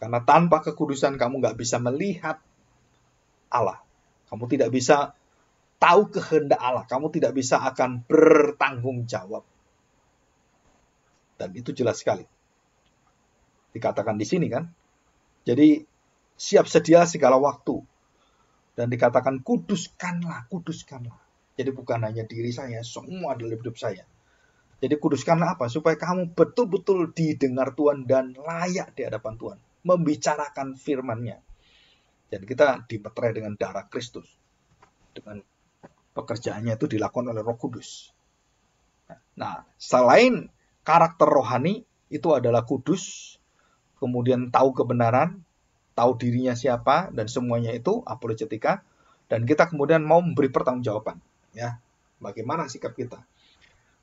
Karena tanpa kekudusan kamu nggak bisa melihat Allah. Kamu tidak bisa tahu kehendak Allah. Kamu tidak bisa akan bertanggung jawab. Dan itu jelas sekali. Dikatakan di sini kan. Jadi siap sedia segala waktu. Dan dikatakan kuduskanlah, kuduskanlah. Jadi bukan hanya diri saya, semua dalam hidup saya. Jadi kuduskanlah apa? Supaya kamu betul-betul didengar Tuhan dan layak di hadapan Tuhan. Membicarakan firmannya. Dan kita dipeterai dengan darah Kristus. Dengan pekerjaannya itu dilakukan oleh Roh Kudus. Nah, selain karakter rohani itu adalah kudus, kemudian tahu kebenaran, tahu dirinya siapa dan semuanya itu apologetika dan kita kemudian mau memberi pertanggungjawaban, ya. Bagaimana sikap kita?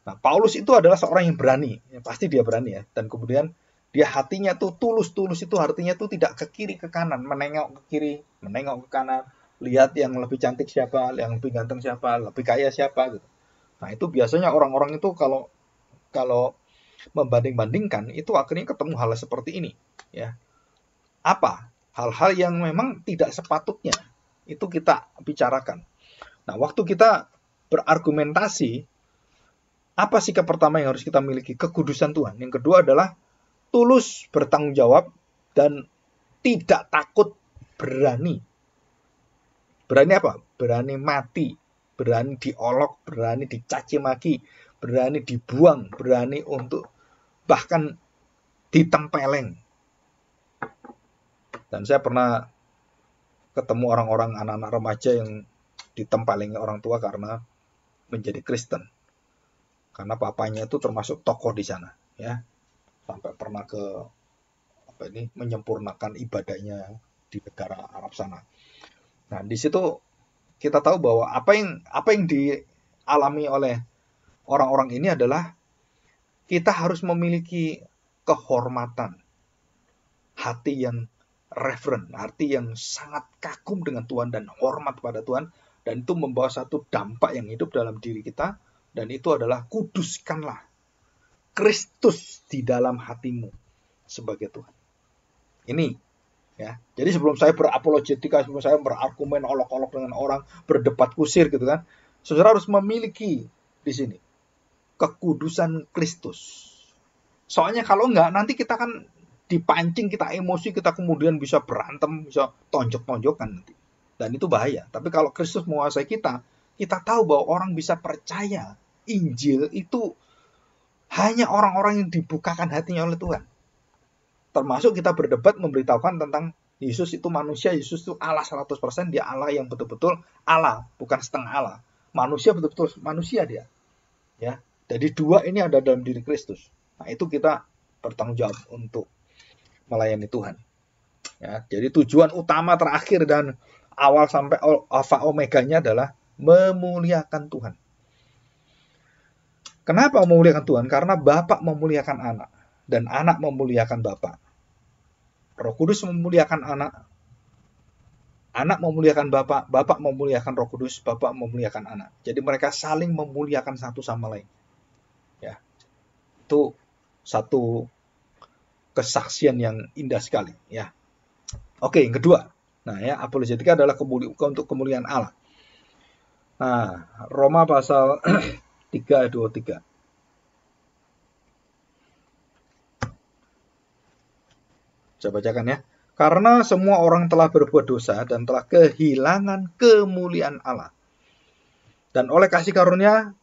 Nah, Paulus itu adalah seorang yang berani, ya, pasti dia berani ya, dan kemudian dia hatinya tuh tulus-tulus itu artinya tuh tidak ke kiri ke kanan, menengok ke kiri, menengok ke kanan, lihat yang lebih cantik siapa, yang lebih ganteng siapa, lebih kaya siapa gitu. Nah, itu biasanya orang-orang itu kalau kalau membanding-bandingkan itu akhirnya ketemu hal seperti ini, ya. Apa? Hal-hal yang memang tidak sepatutnya itu kita bicarakan. Nah, waktu kita berargumentasi apa sikap pertama yang harus kita miliki? Kekudusan Tuhan. Yang kedua adalah tulus bertanggung jawab, dan tidak takut berani. Berani apa? Berani mati, berani diolok, berani dicaci maki, berani dibuang, berani untuk bahkan ditempeleng. Dan saya pernah ketemu orang-orang anak-anak remaja yang ditempelengi orang tua karena menjadi Kristen. Karena papanya itu termasuk tokoh di sana, ya sampai pernah ke apa ini menyempurnakan ibadahnya di negara Arab sana. Nah, di situ kita tahu bahwa apa yang apa yang dialami oleh orang-orang ini adalah kita harus memiliki kehormatan hati yang reverent, hati yang sangat kagum dengan Tuhan dan hormat pada Tuhan dan itu membawa satu dampak yang hidup dalam diri kita dan itu adalah kuduskanlah Kristus di dalam hatimu sebagai Tuhan. Ini ya. Jadi sebelum saya berapologetika, sebelum saya berargumen olok-olok dengan orang, berdebat kusir gitu kan, saudara harus memiliki di sini kekudusan Kristus. Soalnya kalau enggak nanti kita kan dipancing kita emosi kita kemudian bisa berantem bisa tonjok-tonjokan nanti dan itu bahaya tapi kalau Kristus menguasai kita kita tahu bahwa orang bisa percaya Injil itu hanya orang-orang yang dibukakan hatinya oleh Tuhan. Termasuk kita berdebat memberitahukan tentang Yesus itu manusia, Yesus itu Allah 100%, dia Allah yang betul-betul Allah, bukan setengah Allah. Manusia betul-betul manusia dia. Ya. Jadi dua ini ada dalam diri Kristus. Nah, itu kita bertanggung jawab untuk melayani Tuhan. Ya, jadi tujuan utama terakhir dan awal sampai alfa omeganya adalah memuliakan Tuhan. Kenapa memuliakan Tuhan? Karena Bapak memuliakan anak dan anak memuliakan Bapak. Roh Kudus memuliakan anak, anak memuliakan Bapak, Bapak memuliakan Roh Kudus, Bapak memuliakan anak. Jadi mereka saling memuliakan satu sama lain. Ya. Itu satu kesaksian yang indah sekali, ya. Oke, yang kedua. Nah, ya apologetika adalah kemuli untuk kemuliaan Allah. Nah, Roma pasal [clears throat] 3, ayat 23. Saya bacakan ya. Karena semua orang telah berbuat dosa dan telah kehilangan kemuliaan Allah. Dan oleh kasih karunia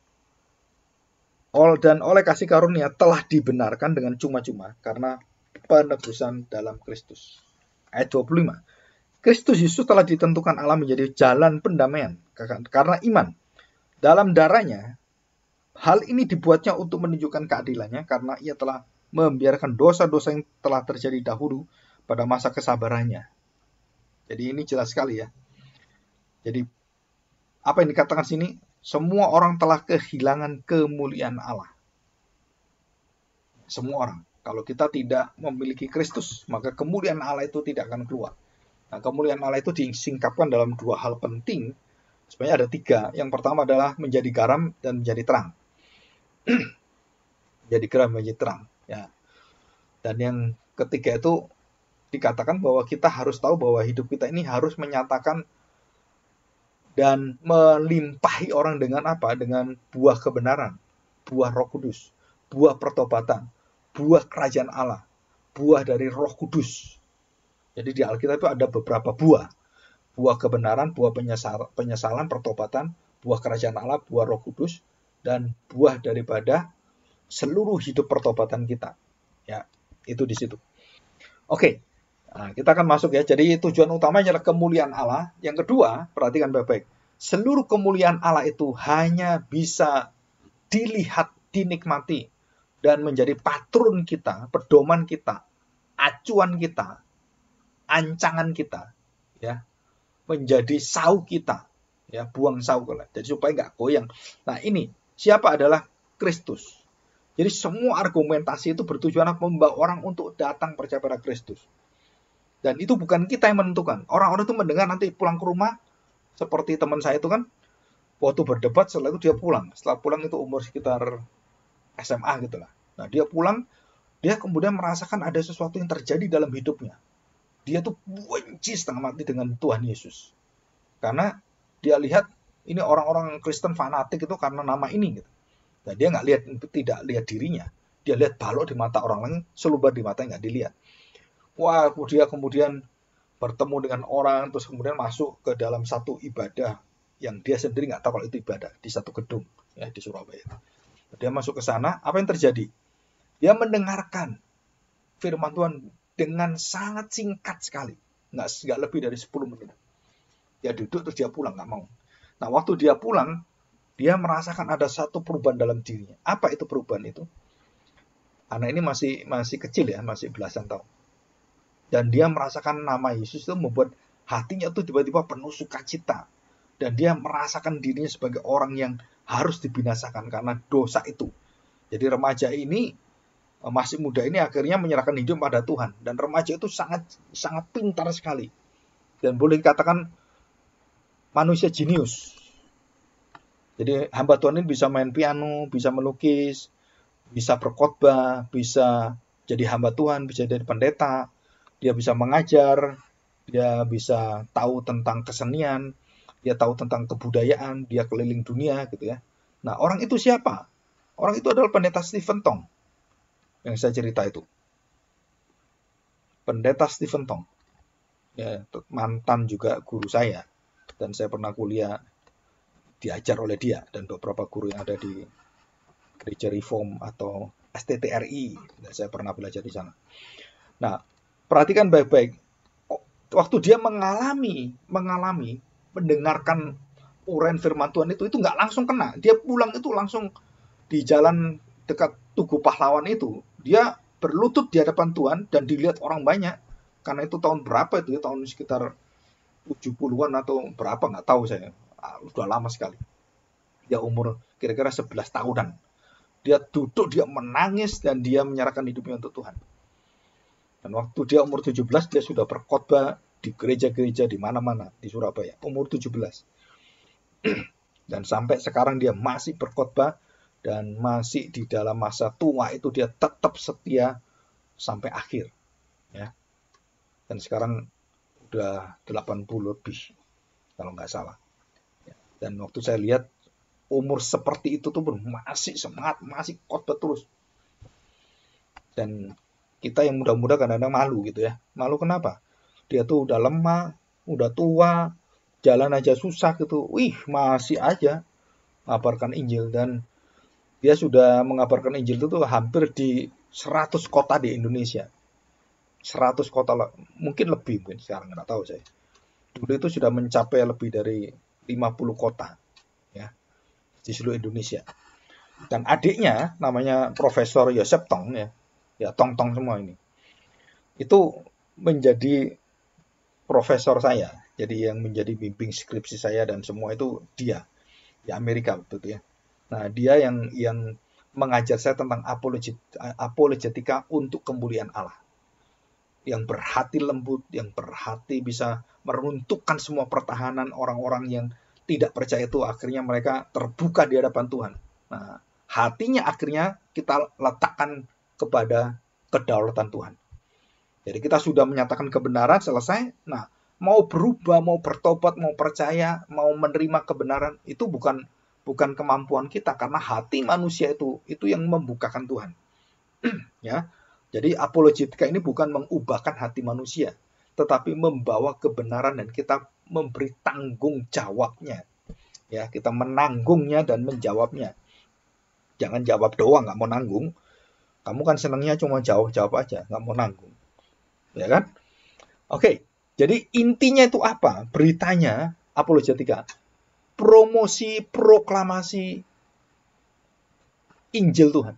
All dan oleh kasih karunia telah dibenarkan dengan cuma-cuma karena penebusan dalam Kristus. Ayat 25. Kristus Yesus telah ditentukan Allah menjadi jalan pendamaian karena iman. Dalam darahnya Hal ini dibuatnya untuk menunjukkan keadilannya karena ia telah membiarkan dosa-dosa yang telah terjadi dahulu pada masa kesabarannya. Jadi ini jelas sekali ya. Jadi apa yang dikatakan sini? Semua orang telah kehilangan kemuliaan Allah. Semua orang. Kalau kita tidak memiliki Kristus, maka kemuliaan Allah itu tidak akan keluar. Nah, kemuliaan Allah itu disingkapkan dalam dua hal penting. Sebenarnya ada tiga. Yang pertama adalah menjadi garam dan menjadi terang. [clears throat] jadi geram menjadi terang ya dan yang ketiga itu dikatakan bahwa kita harus tahu bahwa hidup kita ini harus menyatakan dan melimpahi orang dengan apa? Dengan buah kebenaran, buah Roh Kudus, buah pertobatan, buah kerajaan Allah, buah dari Roh Kudus. Jadi di Alkitab itu ada beberapa buah. Buah kebenaran, buah penyesalan, penyesalan, pertobatan, buah kerajaan Allah, buah Roh Kudus, dan buah daripada seluruh hidup pertobatan kita. Ya, itu di situ. Oke, nah, kita akan masuk ya. Jadi tujuan utamanya adalah kemuliaan Allah. Yang kedua, perhatikan baik-baik. Seluruh kemuliaan Allah itu hanya bisa dilihat, dinikmati, dan menjadi patron kita, pedoman kita, acuan kita, ancangan kita, ya, menjadi sau kita, ya, buang sau kita. Jadi supaya nggak goyang. Nah ini Siapa adalah Kristus. Jadi semua argumentasi itu bertujuan membawa orang untuk datang percaya pada Kristus. Dan itu bukan kita yang menentukan. Orang-orang itu mendengar nanti pulang ke rumah, seperti teman saya itu kan, waktu berdebat setelah itu dia pulang. Setelah pulang itu umur sekitar SMA gitu lah. Nah dia pulang, dia kemudian merasakan ada sesuatu yang terjadi dalam hidupnya. Dia tuh benci setengah mati dengan Tuhan Yesus. Karena dia lihat ini orang-orang Kristen fanatik itu karena nama ini gitu. Dan nah, dia nggak lihat tidak lihat dirinya, dia lihat balok di mata orang lain, selubar di mata nggak dilihat. Wah, dia kemudian bertemu dengan orang, terus kemudian masuk ke dalam satu ibadah yang dia sendiri nggak tahu kalau itu ibadah di satu gedung ya di Surabaya. Dia masuk ke sana, apa yang terjadi? Dia mendengarkan firman Tuhan dengan sangat singkat sekali, nggak, nggak lebih dari 10 menit. Dia duduk terus dia pulang nggak mau Nah, waktu dia pulang, dia merasakan ada satu perubahan dalam dirinya. Apa itu perubahan itu? Anak ini masih masih kecil ya, masih belasan tahun. Dan dia merasakan nama Yesus itu membuat hatinya itu tiba-tiba penuh sukacita. Dan dia merasakan dirinya sebagai orang yang harus dibinasakan karena dosa itu. Jadi remaja ini eh, masih muda ini akhirnya menyerahkan hidup pada Tuhan dan remaja itu sangat sangat pintar sekali. Dan boleh dikatakan manusia jenius. Jadi hamba Tuhan ini bisa main piano, bisa melukis, bisa berkhotbah, bisa jadi hamba Tuhan, bisa jadi pendeta, dia bisa mengajar, dia bisa tahu tentang kesenian, dia tahu tentang kebudayaan, dia keliling dunia gitu ya. Nah, orang itu siapa? Orang itu adalah pendeta Stephen Tong yang saya cerita itu. Pendeta Stephen Tong. Ya, mantan juga guru saya dan saya pernah kuliah diajar oleh dia dan beberapa guru yang ada di gereja reform atau STTRI saya pernah belajar di sana. Nah perhatikan baik-baik waktu dia mengalami mengalami mendengarkan uren firman Tuhan itu itu nggak langsung kena dia pulang itu langsung di jalan dekat tugu pahlawan itu dia berlutut di hadapan Tuhan dan dilihat orang banyak karena itu tahun berapa itu ya tahun sekitar 70-an atau berapa nggak tahu saya. Sudah ah, lama sekali. Dia ya, umur kira-kira 11 tahunan. Dia duduk, dia menangis dan dia menyerahkan hidupnya untuk Tuhan. Dan waktu dia umur 17 dia sudah berkhotbah di gereja-gereja di mana-mana di Surabaya. Umur 17. [clears throat] dan sampai sekarang dia masih berkhotbah dan masih di dalam masa tua itu dia tetap setia sampai akhir ya dan sekarang sudah 80 lebih kalau nggak salah. Ya. Dan waktu saya lihat umur seperti itu tuh masih semangat, masih khotbah terus. Dan kita yang muda-muda kadang-kadang malu gitu ya. Malu kenapa? Dia tuh udah lemah, udah tua, jalan aja susah gitu. Wih, masih aja mengabarkan Injil dan dia sudah mengabarkan Injil itu tuh hampir di 100 kota di Indonesia. 100 kota mungkin lebih mungkin sekarang nggak tahu saya dulu itu sudah mencapai lebih dari 50 kota ya di seluruh Indonesia dan adiknya namanya Profesor Yosep Tong ya ya Tong Tong semua ini itu menjadi profesor saya jadi yang menjadi bimbing skripsi saya dan semua itu dia di Amerika waktu itu ya nah dia yang yang mengajar saya tentang apologetika untuk kemuliaan Allah yang berhati lembut, yang berhati bisa meruntuhkan semua pertahanan orang-orang yang tidak percaya itu akhirnya mereka terbuka di hadapan Tuhan. Nah, hatinya akhirnya kita letakkan kepada kedaulatan Tuhan. Jadi kita sudah menyatakan kebenaran selesai. Nah, mau berubah, mau bertobat, mau percaya, mau menerima kebenaran itu bukan bukan kemampuan kita karena hati manusia itu itu yang membukakan Tuhan. [clears throat] ya. Jadi apologetika ini bukan mengubahkan hati manusia, tetapi membawa kebenaran dan kita memberi tanggung jawabnya. Ya, kita menanggungnya dan menjawabnya. Jangan jawab doang, nggak mau nanggung. Kamu kan senangnya cuma jawab-jawab aja, nggak mau nanggung. Ya kan? Oke, jadi intinya itu apa? Beritanya apologetika. Promosi, proklamasi Injil Tuhan.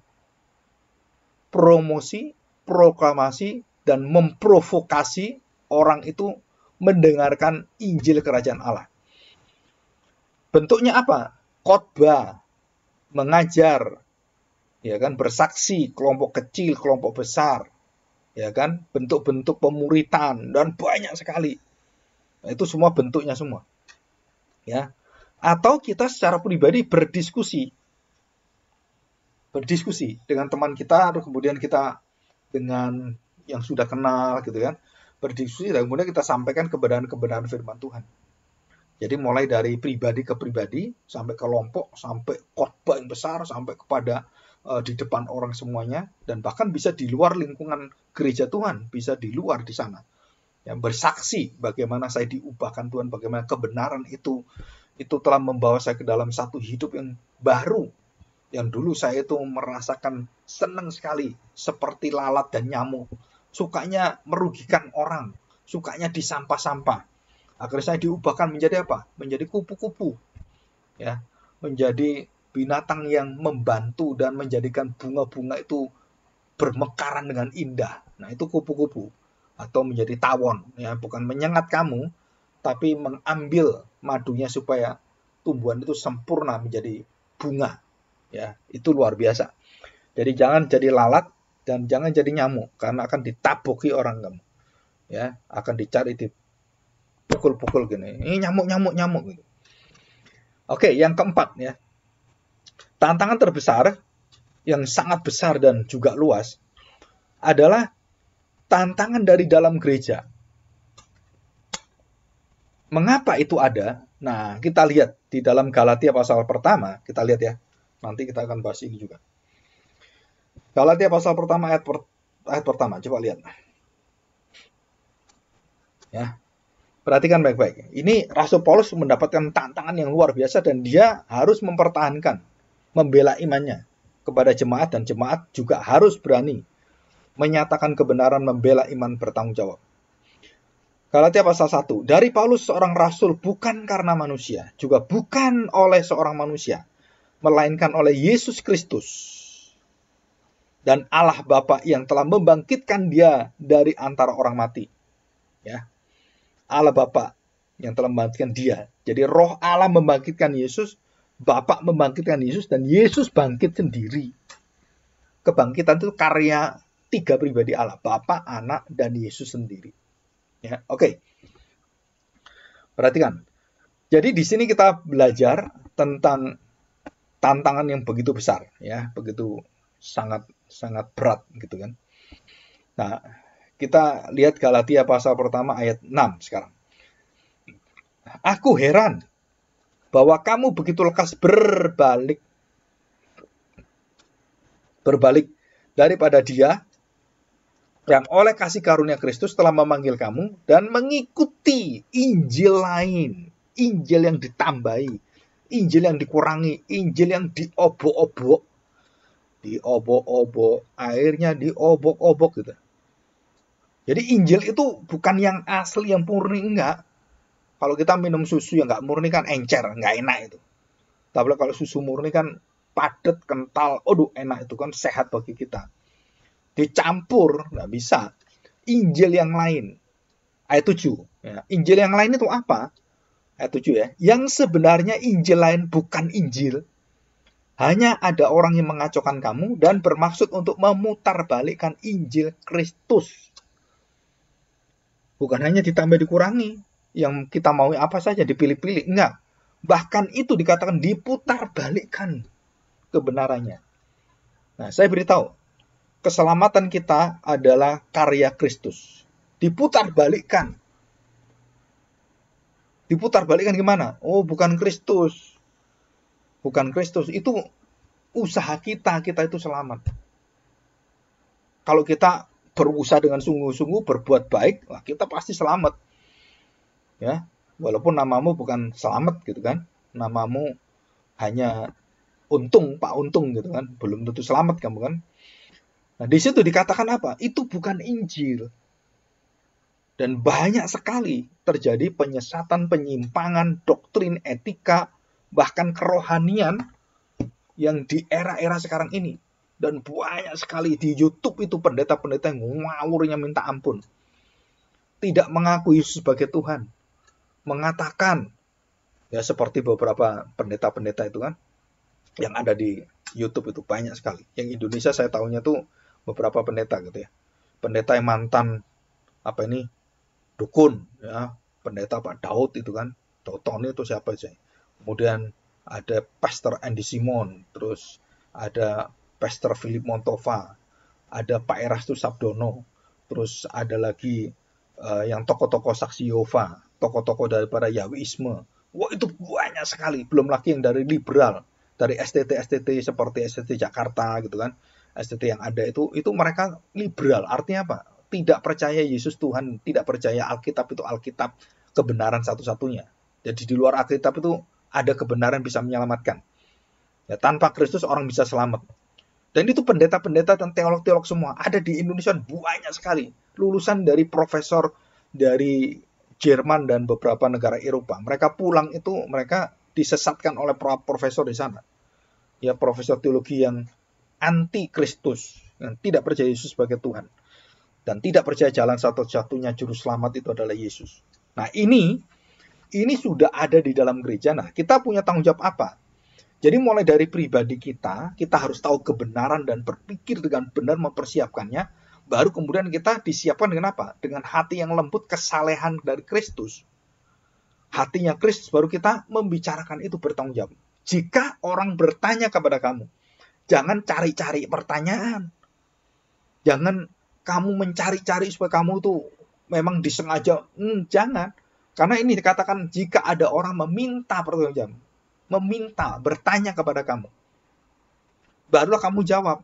Promosi, Proklamasi dan memprovokasi orang itu mendengarkan Injil Kerajaan Allah. Bentuknya apa? Khotbah, mengajar, ya kan, bersaksi, kelompok kecil, kelompok besar, ya kan, bentuk-bentuk pemuritan dan banyak sekali. Nah, itu semua bentuknya semua. Ya. Atau kita secara pribadi berdiskusi. Berdiskusi dengan teman kita atau kemudian kita dengan yang sudah kenal gitu kan berdiskusi dan kemudian kita sampaikan kebenaran-kebenaran firman Tuhan. Jadi mulai dari pribadi ke pribadi sampai kelompok sampai khotbah yang besar sampai kepada uh, di depan orang semuanya dan bahkan bisa di luar lingkungan gereja Tuhan bisa di luar di sana yang bersaksi bagaimana saya diubahkan Tuhan bagaimana kebenaran itu itu telah membawa saya ke dalam satu hidup yang baru yang dulu saya itu merasakan senang sekali seperti lalat dan nyamuk. Sukanya merugikan orang, sukanya disampah-sampah. Akhirnya saya diubahkan menjadi apa? Menjadi kupu-kupu. Ya, menjadi binatang yang membantu dan menjadikan bunga-bunga itu bermekaran dengan indah. Nah, itu kupu-kupu atau menjadi tawon ya, bukan menyengat kamu tapi mengambil madunya supaya tumbuhan itu sempurna menjadi bunga ya itu luar biasa jadi jangan jadi lalat dan jangan jadi nyamuk karena akan ditabuki orang kamu ya akan dicari pukul pukul gini ini nyamuk nyamuk nyamuk gitu oke yang keempat ya tantangan terbesar yang sangat besar dan juga luas adalah tantangan dari dalam gereja mengapa itu ada nah kita lihat di dalam Galatia pasal pertama kita lihat ya Nanti kita akan bahas ini juga. Galatia pasal pertama ayat, per, ayat pertama, coba lihat. Ya. Perhatikan baik-baik. Ini Rasul Paulus mendapatkan tantangan yang luar biasa dan dia harus mempertahankan, membela imannya kepada jemaat dan jemaat juga harus berani menyatakan kebenaran membela iman bertanggung jawab. Galatia pasal 1. Dari Paulus seorang rasul bukan karena manusia, juga bukan oleh seorang manusia, melainkan oleh Yesus Kristus dan Allah Bapa yang telah membangkitkan dia dari antara orang mati. Ya. Allah Bapa yang telah membangkitkan dia. Jadi roh Allah membangkitkan Yesus, Bapa membangkitkan Yesus dan Yesus bangkit sendiri. Kebangkitan itu karya tiga pribadi Allah, Bapa, Anak dan Yesus sendiri. Ya, oke. Okay. Perhatikan. Jadi di sini kita belajar tentang tantangan yang begitu besar ya begitu sangat sangat berat gitu kan nah kita lihat Galatia pasal pertama ayat 6 sekarang aku heran bahwa kamu begitu lekas berbalik berbalik daripada dia yang oleh kasih karunia Kristus telah memanggil kamu dan mengikuti Injil lain, Injil yang ditambahi, Injil yang dikurangi, Injil yang diobok-obok. Diobok-obok, airnya diobok-obok gitu. Jadi Injil itu bukan yang asli, yang murni, enggak. Kalau kita minum susu yang enggak murni kan encer, enggak enak itu. Tapi kalau susu murni kan padat, kental, aduh enak itu kan sehat bagi kita. Dicampur, nggak bisa. Injil yang lain, ayat 7. Ya. Injil yang lain itu apa? ayat 7 ya, yang sebenarnya Injil lain bukan Injil, hanya ada orang yang mengacaukan kamu dan bermaksud untuk memutarbalikkan Injil Kristus. Bukan hanya ditambah dikurangi, yang kita mau apa saja dipilih-pilih, enggak. Bahkan itu dikatakan diputarbalikkan kebenarannya. Nah, saya beritahu, keselamatan kita adalah karya Kristus. Diputarbalikkan diputar balik kan gimana? Oh, bukan Kristus. Bukan Kristus. Itu usaha kita, kita itu selamat. Kalau kita berusaha dengan sungguh-sungguh berbuat baik, lah kita pasti selamat. Ya, walaupun namamu bukan selamat gitu kan. Namamu hanya untung, Pak Untung gitu kan. Belum tentu selamat kamu kan. Nah, di situ dikatakan apa? Itu bukan Injil. Dan banyak sekali terjadi penyesatan, penyimpangan, doktrin, etika, bahkan kerohanian yang di era-era sekarang ini. Dan banyak sekali di YouTube itu pendeta-pendeta yang ngawurnya minta ampun. Tidak mengakui Yesus sebagai Tuhan. Mengatakan, ya seperti beberapa pendeta-pendeta itu kan, yang ada di YouTube itu banyak sekali. Yang Indonesia saya tahunya tuh beberapa pendeta gitu ya. Pendeta yang mantan apa ini dukun ya pendeta Pak Daud itu kan Daud itu siapa sih kemudian ada Pastor Andy Simon terus ada Pastor Philip Montova ada Pak Erastus Sabdono terus ada lagi uh, yang tokoh-tokoh saksi Yova tokoh-tokoh para Yahwisme wah itu banyak sekali belum lagi yang dari liberal dari STT STT seperti STT Jakarta gitu kan STT yang ada itu itu mereka liberal artinya apa tidak percaya Yesus Tuhan, tidak percaya Alkitab itu Alkitab kebenaran satu-satunya. Jadi di luar Alkitab itu ada kebenaran bisa menyelamatkan. Ya, tanpa Kristus orang bisa selamat. Dan itu pendeta-pendeta dan teolog-teolog semua ada di Indonesia banyak sekali. Lulusan dari profesor dari Jerman dan beberapa negara Eropa. Mereka pulang itu mereka disesatkan oleh profesor di sana. Ya profesor teologi yang anti Kristus, yang tidak percaya Yesus sebagai Tuhan dan tidak percaya jalan satu-satunya juru selamat itu adalah Yesus. Nah, ini ini sudah ada di dalam gereja. Nah, kita punya tanggung jawab apa? Jadi mulai dari pribadi kita, kita harus tahu kebenaran dan berpikir dengan benar mempersiapkannya. Baru kemudian kita disiapkan dengan apa? Dengan hati yang lembut, kesalehan dari Kristus. Hatinya Kristus baru kita membicarakan itu bertanggung jawab. Jika orang bertanya kepada kamu, jangan cari-cari pertanyaan. Jangan kamu mencari-cari supaya kamu tuh memang disengaja, hmm, jangan. Karena ini dikatakan jika ada orang meminta pertolongan jam. meminta, bertanya kepada kamu, barulah kamu jawab.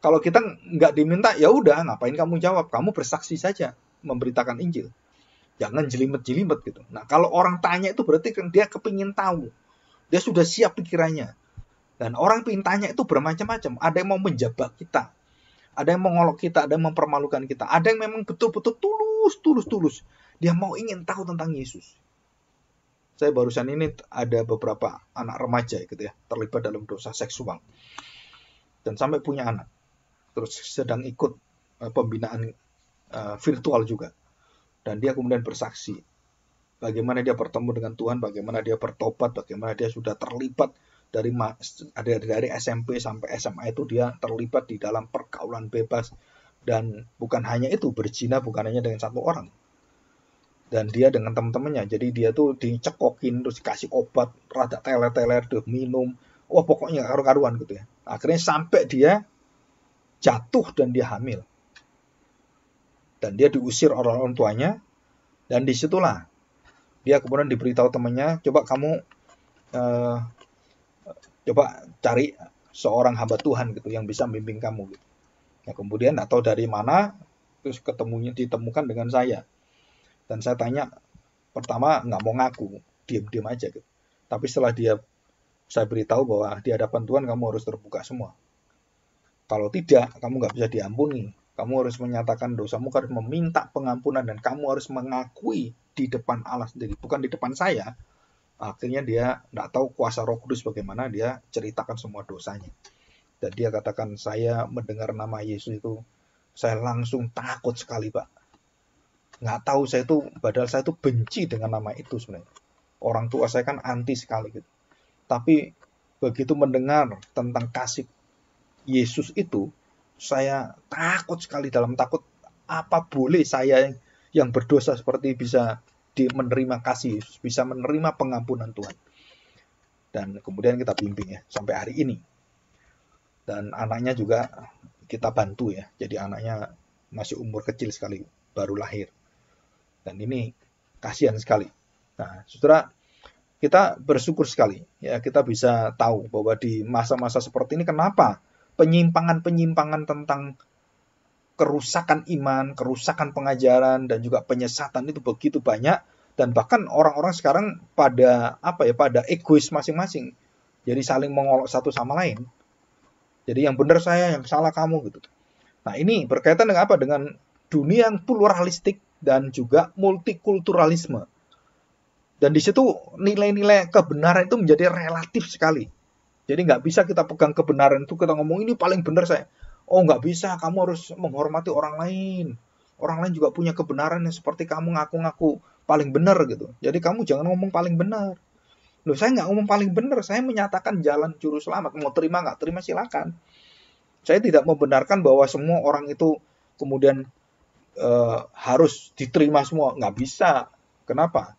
Kalau kita nggak diminta, ya udah, ngapain kamu jawab? Kamu bersaksi saja, memberitakan Injil. Jangan jelimet-jelimet gitu. Nah, kalau orang tanya itu berarti kan dia kepingin tahu. Dia sudah siap pikirannya. Dan orang pintanya tanya itu bermacam-macam. Ada yang mau menjebak kita ada yang mengolok kita, ada yang mempermalukan kita, ada yang memang betul-betul tulus, tulus, tulus. Dia mau ingin tahu tentang Yesus. Saya barusan ini ada beberapa anak remaja gitu ya, terlibat dalam dosa seksual. Dan sampai punya anak. Terus sedang ikut eh, pembinaan eh, virtual juga. Dan dia kemudian bersaksi bagaimana dia bertemu dengan Tuhan, bagaimana dia bertobat, bagaimana dia sudah terlibat dari ada dari SMP sampai SMA itu dia terlibat di dalam pergaulan bebas dan bukan hanya itu berzina bukan hanya dengan satu orang dan dia dengan teman-temannya jadi dia tuh dicekokin terus dikasih obat rada teler-teler tuh minum wah pokoknya karu-karuan gitu ya akhirnya sampai dia jatuh dan dia hamil dan dia diusir orang-orang tuanya dan disitulah dia kemudian diberitahu temannya coba kamu eh, Coba cari seorang hamba Tuhan gitu yang bisa membimbing kamu gitu. Ya, kemudian atau dari mana terus ketemunya ditemukan dengan saya. Dan saya tanya pertama nggak mau ngaku, diam-diam aja gitu. Tapi setelah dia saya beritahu bahwa di hadapan Tuhan kamu harus terbuka semua. Kalau tidak, kamu nggak bisa diampuni. Kamu harus menyatakan dosamu, kamu harus meminta pengampunan, dan kamu harus mengakui di depan Allah sendiri, bukan di depan saya, akhirnya dia tidak tahu kuasa Roh Kudus bagaimana dia ceritakan semua dosanya. Dan dia katakan saya mendengar nama Yesus itu saya langsung takut sekali pak. Nggak tahu saya itu padahal saya itu benci dengan nama itu sebenarnya. Orang tua saya kan anti sekali gitu. Tapi begitu mendengar tentang kasih Yesus itu saya takut sekali dalam takut apa boleh saya yang berdosa seperti bisa di, menerima kasih, bisa menerima pengampunan Tuhan. Dan kemudian kita bimbing ya sampai hari ini. Dan anaknya juga kita bantu ya. Jadi anaknya masih umur kecil sekali, baru lahir. Dan ini kasihan sekali. Nah, saudara, kita bersyukur sekali ya kita bisa tahu bahwa di masa-masa seperti ini kenapa penyimpangan-penyimpangan tentang kerusakan iman, kerusakan pengajaran dan juga penyesatan itu begitu banyak dan bahkan orang-orang sekarang pada apa ya pada egois masing-masing. Jadi saling mengolok satu sama lain. Jadi yang benar saya, yang salah kamu gitu. Nah, ini berkaitan dengan apa? Dengan dunia yang pluralistik dan juga multikulturalisme. Dan di situ nilai-nilai kebenaran itu menjadi relatif sekali. Jadi nggak bisa kita pegang kebenaran itu kita ngomong ini paling benar saya. Oh nggak bisa, kamu harus menghormati orang lain. Orang lain juga punya kebenaran yang seperti kamu ngaku-ngaku paling benar gitu. Jadi kamu jangan ngomong paling benar. Loh saya nggak ngomong paling benar, saya menyatakan jalan juru selamat. Mau terima nggak terima silakan. Saya tidak membenarkan bahwa semua orang itu kemudian e, harus diterima semua. Nggak bisa. Kenapa?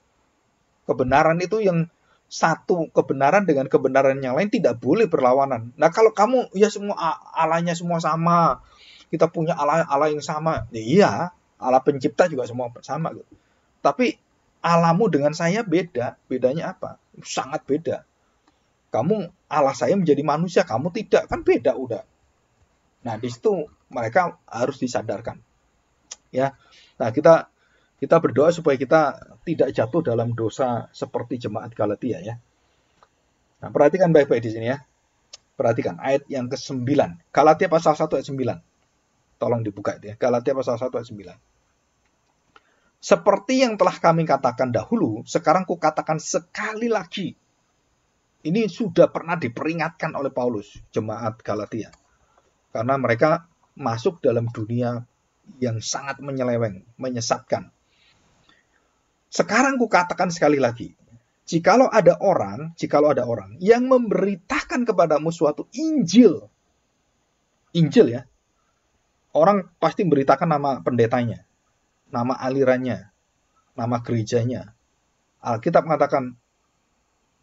Kebenaran itu yang satu kebenaran dengan kebenaran yang lain tidak boleh berlawanan. Nah kalau kamu ya semua alanya semua sama, kita punya Allah Allah yang sama, ya iya Allah pencipta juga semua sama gitu. Tapi alamu dengan saya beda, bedanya apa? Sangat beda. Kamu Allah saya menjadi manusia, kamu tidak kan beda udah. Nah di situ mereka harus disadarkan. Ya, nah kita kita berdoa supaya kita tidak jatuh dalam dosa seperti jemaat Galatia ya. Nah, perhatikan baik-baik di sini ya. Perhatikan ayat yang ke-9. Galatia pasal 1 ayat 9. Tolong dibuka itu ya. Galatia pasal 1 ayat 9. Seperti yang telah kami katakan dahulu, sekarang kukatakan sekali lagi. Ini sudah pernah diperingatkan oleh Paulus, jemaat Galatia. Karena mereka masuk dalam dunia yang sangat menyeleweng, menyesatkan. Sekarang ku katakan sekali lagi, jikalau ada orang, jikalau ada orang yang memberitakan kepadamu suatu Injil, Injil ya, orang pasti memberitakan nama pendetanya, nama alirannya, nama gerejanya. Alkitab mengatakan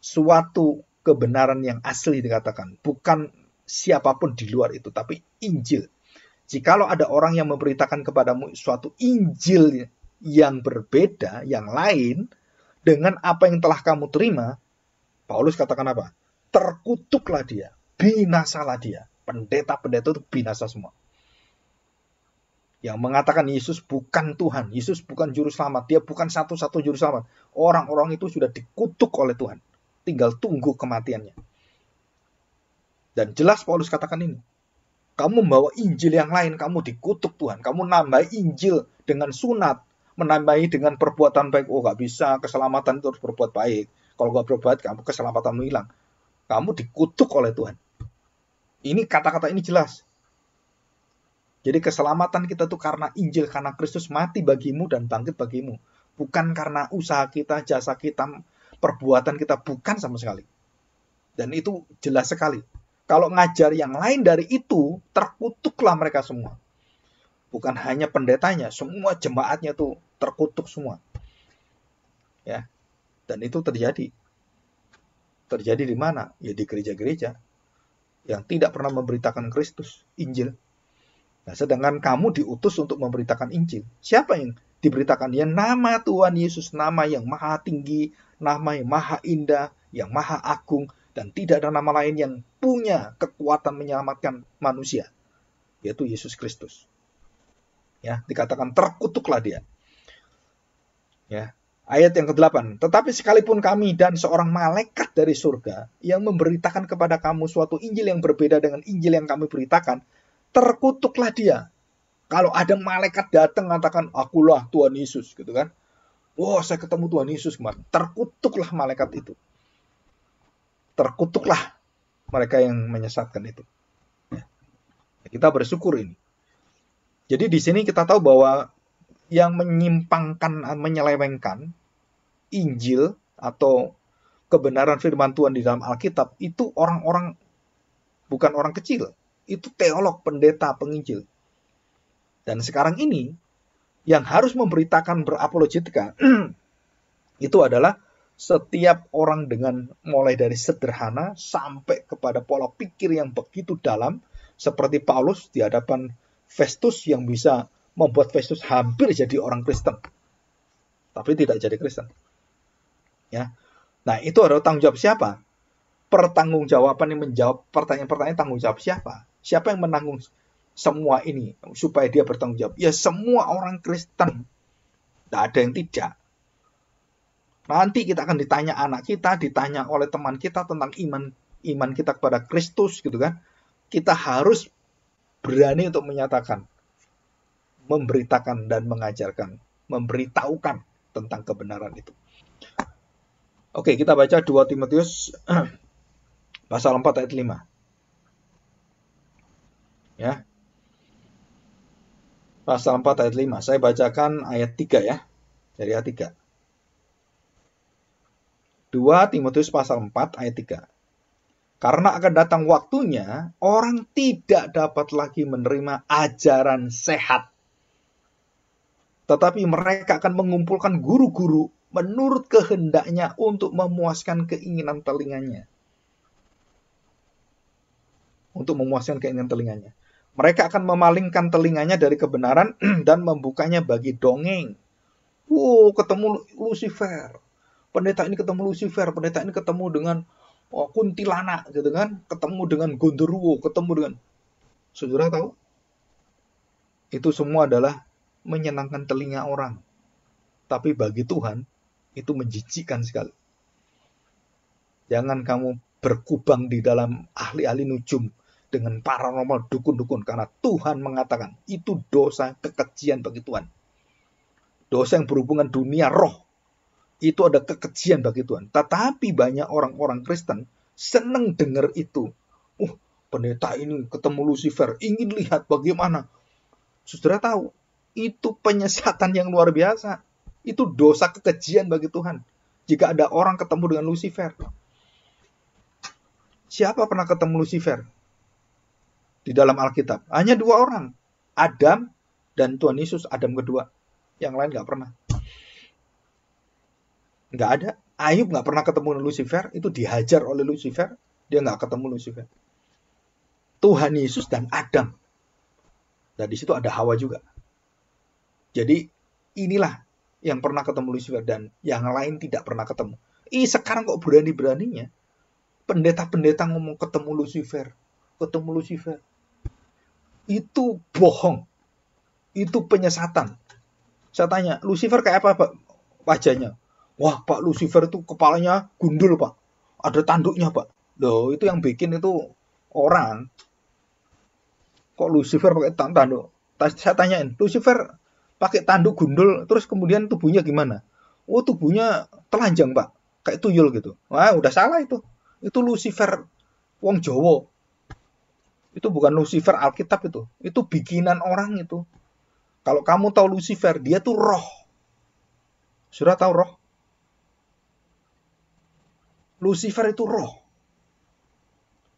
suatu kebenaran yang asli dikatakan, bukan siapapun di luar itu, tapi Injil. Jikalau ada orang yang memberitakan kepadamu suatu Injil yang berbeda, yang lain dengan apa yang telah kamu terima, Paulus katakan apa? Terkutuklah dia, binasalah dia. Pendeta-pendeta itu binasa semua. Yang mengatakan Yesus bukan Tuhan, Yesus bukan juru selamat, dia bukan satu-satu juru selamat. Orang-orang itu sudah dikutuk oleh Tuhan. Tinggal tunggu kematiannya. Dan jelas Paulus katakan ini, kamu membawa Injil yang lain, kamu dikutuk Tuhan. Kamu nambah Injil dengan sunat, menambahi dengan perbuatan baik. Oh gak bisa, keselamatan itu harus berbuat baik. Kalau nggak berbuat, kamu keselamatanmu hilang. Kamu dikutuk oleh Tuhan. Ini kata-kata ini jelas. Jadi keselamatan kita tuh karena Injil, karena Kristus mati bagimu dan bangkit bagimu. Bukan karena usaha kita, jasa kita, perbuatan kita, bukan sama sekali. Dan itu jelas sekali. Kalau ngajar yang lain dari itu, terkutuklah mereka semua bukan hanya pendetanya, semua jemaatnya tuh terkutuk semua. Ya. Dan itu terjadi. Terjadi di mana? Ya di gereja-gereja yang tidak pernah memberitakan Kristus, Injil. Nah, sedangkan kamu diutus untuk memberitakan Injil. Siapa yang diberitakan? Ya nama Tuhan Yesus, nama yang maha tinggi, nama yang maha indah, yang maha agung, dan tidak ada nama lain yang punya kekuatan menyelamatkan manusia, yaitu Yesus Kristus ya dikatakan terkutuklah dia ya ayat yang ke-8 tetapi sekalipun kami dan seorang malaikat dari surga yang memberitakan kepada kamu suatu injil yang berbeda dengan injil yang kami beritakan terkutuklah dia kalau ada malaikat datang mengatakan akulah Tuhan Yesus gitu kan Wah, wow, saya ketemu Tuhan Yesus kemarin. Terkutuklah malaikat itu. Terkutuklah mereka yang menyesatkan itu. Ya, kita bersyukur ini. Jadi di sini kita tahu bahwa yang menyimpangkan, eh, menyelewengkan Injil atau kebenaran firman Tuhan di dalam Alkitab itu orang-orang bukan orang kecil, itu teolog, pendeta, penginjil. Dan sekarang ini yang harus memberitakan berapologetika [clears throat] itu adalah setiap orang dengan mulai dari sederhana sampai kepada pola pikir yang begitu dalam seperti Paulus di hadapan Festus yang bisa membuat Festus hampir jadi orang Kristen. Tapi tidak jadi Kristen. Ya. Nah, itu adalah tanggung jawab siapa? Pertanggung jawaban yang menjawab pertanyaan-pertanyaan tanggung jawab siapa? Siapa yang menanggung semua ini supaya dia bertanggung jawab? Ya semua orang Kristen. Tidak ada yang tidak. Nanti kita akan ditanya anak kita, ditanya oleh teman kita tentang iman iman kita kepada Kristus gitu kan. Kita harus berani untuk menyatakan, memberitakan dan mengajarkan, memberitahukan tentang kebenaran itu. Oke, kita baca 2 Timotius [clears throat] pasal 4 ayat 5. Ya. Pasal 4 ayat 5. Saya bacakan ayat 3 ya. Dari ayat 3. 2 Timotius pasal 4 ayat 3. Karena akan datang waktunya, orang tidak dapat lagi menerima ajaran sehat. Tetapi mereka akan mengumpulkan guru-guru menurut kehendaknya untuk memuaskan keinginan telinganya. Untuk memuaskan keinginan telinganya. Mereka akan memalingkan telinganya dari kebenaran [clears throat] dan membukanya bagi dongeng. Wow, ketemu Lucifer. Pendeta ini ketemu Lucifer, pendeta ini ketemu dengan oh, kuntilanak gitu kan ketemu dengan gondoruo ketemu dengan saudara tahu itu semua adalah menyenangkan telinga orang tapi bagi Tuhan itu menjijikkan sekali jangan kamu berkubang di dalam ahli-ahli nujum dengan paranormal dukun-dukun karena Tuhan mengatakan itu dosa kekejian bagi Tuhan dosa yang berhubungan dunia roh itu ada kekejian bagi Tuhan. Tetapi banyak orang-orang Kristen seneng dengar itu. Uh, pendeta ini ketemu Lucifer, ingin lihat bagaimana. Saudara tahu, itu penyesatan yang luar biasa. Itu dosa kekejian bagi Tuhan. Jika ada orang ketemu dengan Lucifer. Siapa pernah ketemu Lucifer? Di dalam Alkitab. Hanya dua orang. Adam dan Tuhan Yesus, Adam kedua. Yang lain gak pernah nggak ada Ayub nggak pernah ketemu Lucifer itu dihajar oleh Lucifer dia nggak ketemu Lucifer Tuhan Yesus dan Adam dan nah, di situ ada Hawa juga jadi inilah yang pernah ketemu Lucifer dan yang lain tidak pernah ketemu ih sekarang kok berani beraninya pendeta-pendeta ngomong ketemu Lucifer ketemu Lucifer itu bohong itu penyesatan saya tanya Lucifer kayak apa pak wajahnya Wah Pak Lucifer itu kepalanya gundul Pak. Ada tanduknya Pak. Loh itu yang bikin itu orang. Kok Lucifer pakai tanduk? Saya tanyain, Lucifer pakai tanduk gundul terus kemudian tubuhnya gimana? Oh tubuhnya telanjang Pak. Kayak tuyul gitu. Wah udah salah itu. Itu Lucifer wong Jowo. Itu bukan Lucifer Alkitab itu. Itu bikinan orang itu. Kalau kamu tahu Lucifer, dia tuh roh. Sudah tahu roh? Lucifer itu roh.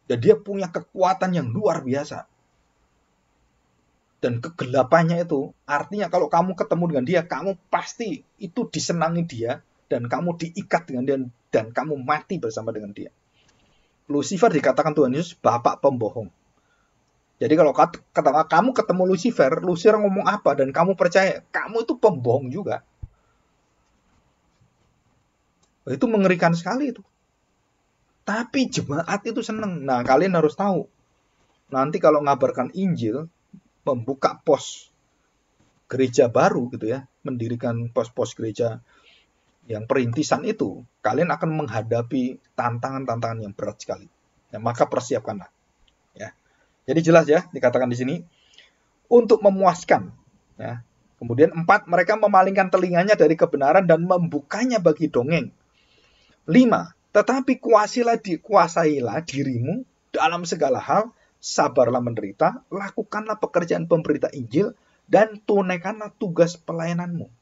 Dan dia punya kekuatan yang luar biasa. Dan kegelapannya itu, artinya kalau kamu ketemu dengan dia, kamu pasti itu disenangi dia, dan kamu diikat dengan dia, dan kamu mati bersama dengan dia. Lucifer dikatakan Tuhan Yesus bapak pembohong. Jadi kalau kata kamu ketemu Lucifer, Lucifer ngomong apa dan kamu percaya, kamu itu pembohong juga. Itu mengerikan sekali itu. Tapi jemaat itu seneng. Nah, kalian harus tahu. Nanti kalau ngabarkan Injil, membuka pos gereja baru gitu ya, mendirikan pos-pos gereja yang perintisan itu, kalian akan menghadapi tantangan-tantangan yang berat sekali. Ya, maka persiapkanlah. Ya. Jadi jelas ya, dikatakan di sini untuk memuaskan. Ya. Kemudian empat, mereka memalingkan telinganya dari kebenaran dan membukanya bagi dongeng. Lima, tetapi kuasilah di, kuasailah dirimu dalam segala hal, sabarlah menderita, lakukanlah pekerjaan pemberita Injil, dan tunaikanlah tugas pelayananmu.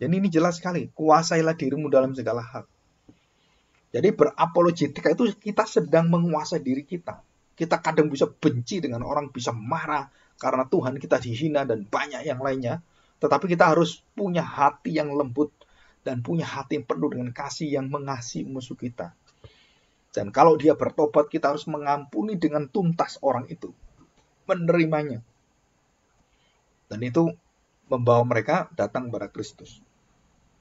Jadi ini jelas sekali, kuasailah dirimu dalam segala hal. Jadi berapologetika itu kita sedang menguasai diri kita. Kita kadang bisa benci dengan orang, bisa marah karena Tuhan kita dihina dan banyak yang lainnya. Tetapi kita harus punya hati yang lembut dan punya hati yang penuh dengan kasih yang mengasihi musuh kita. Dan kalau dia bertobat, kita harus mengampuni dengan tuntas orang itu. Menerimanya. Dan itu membawa mereka datang kepada Kristus.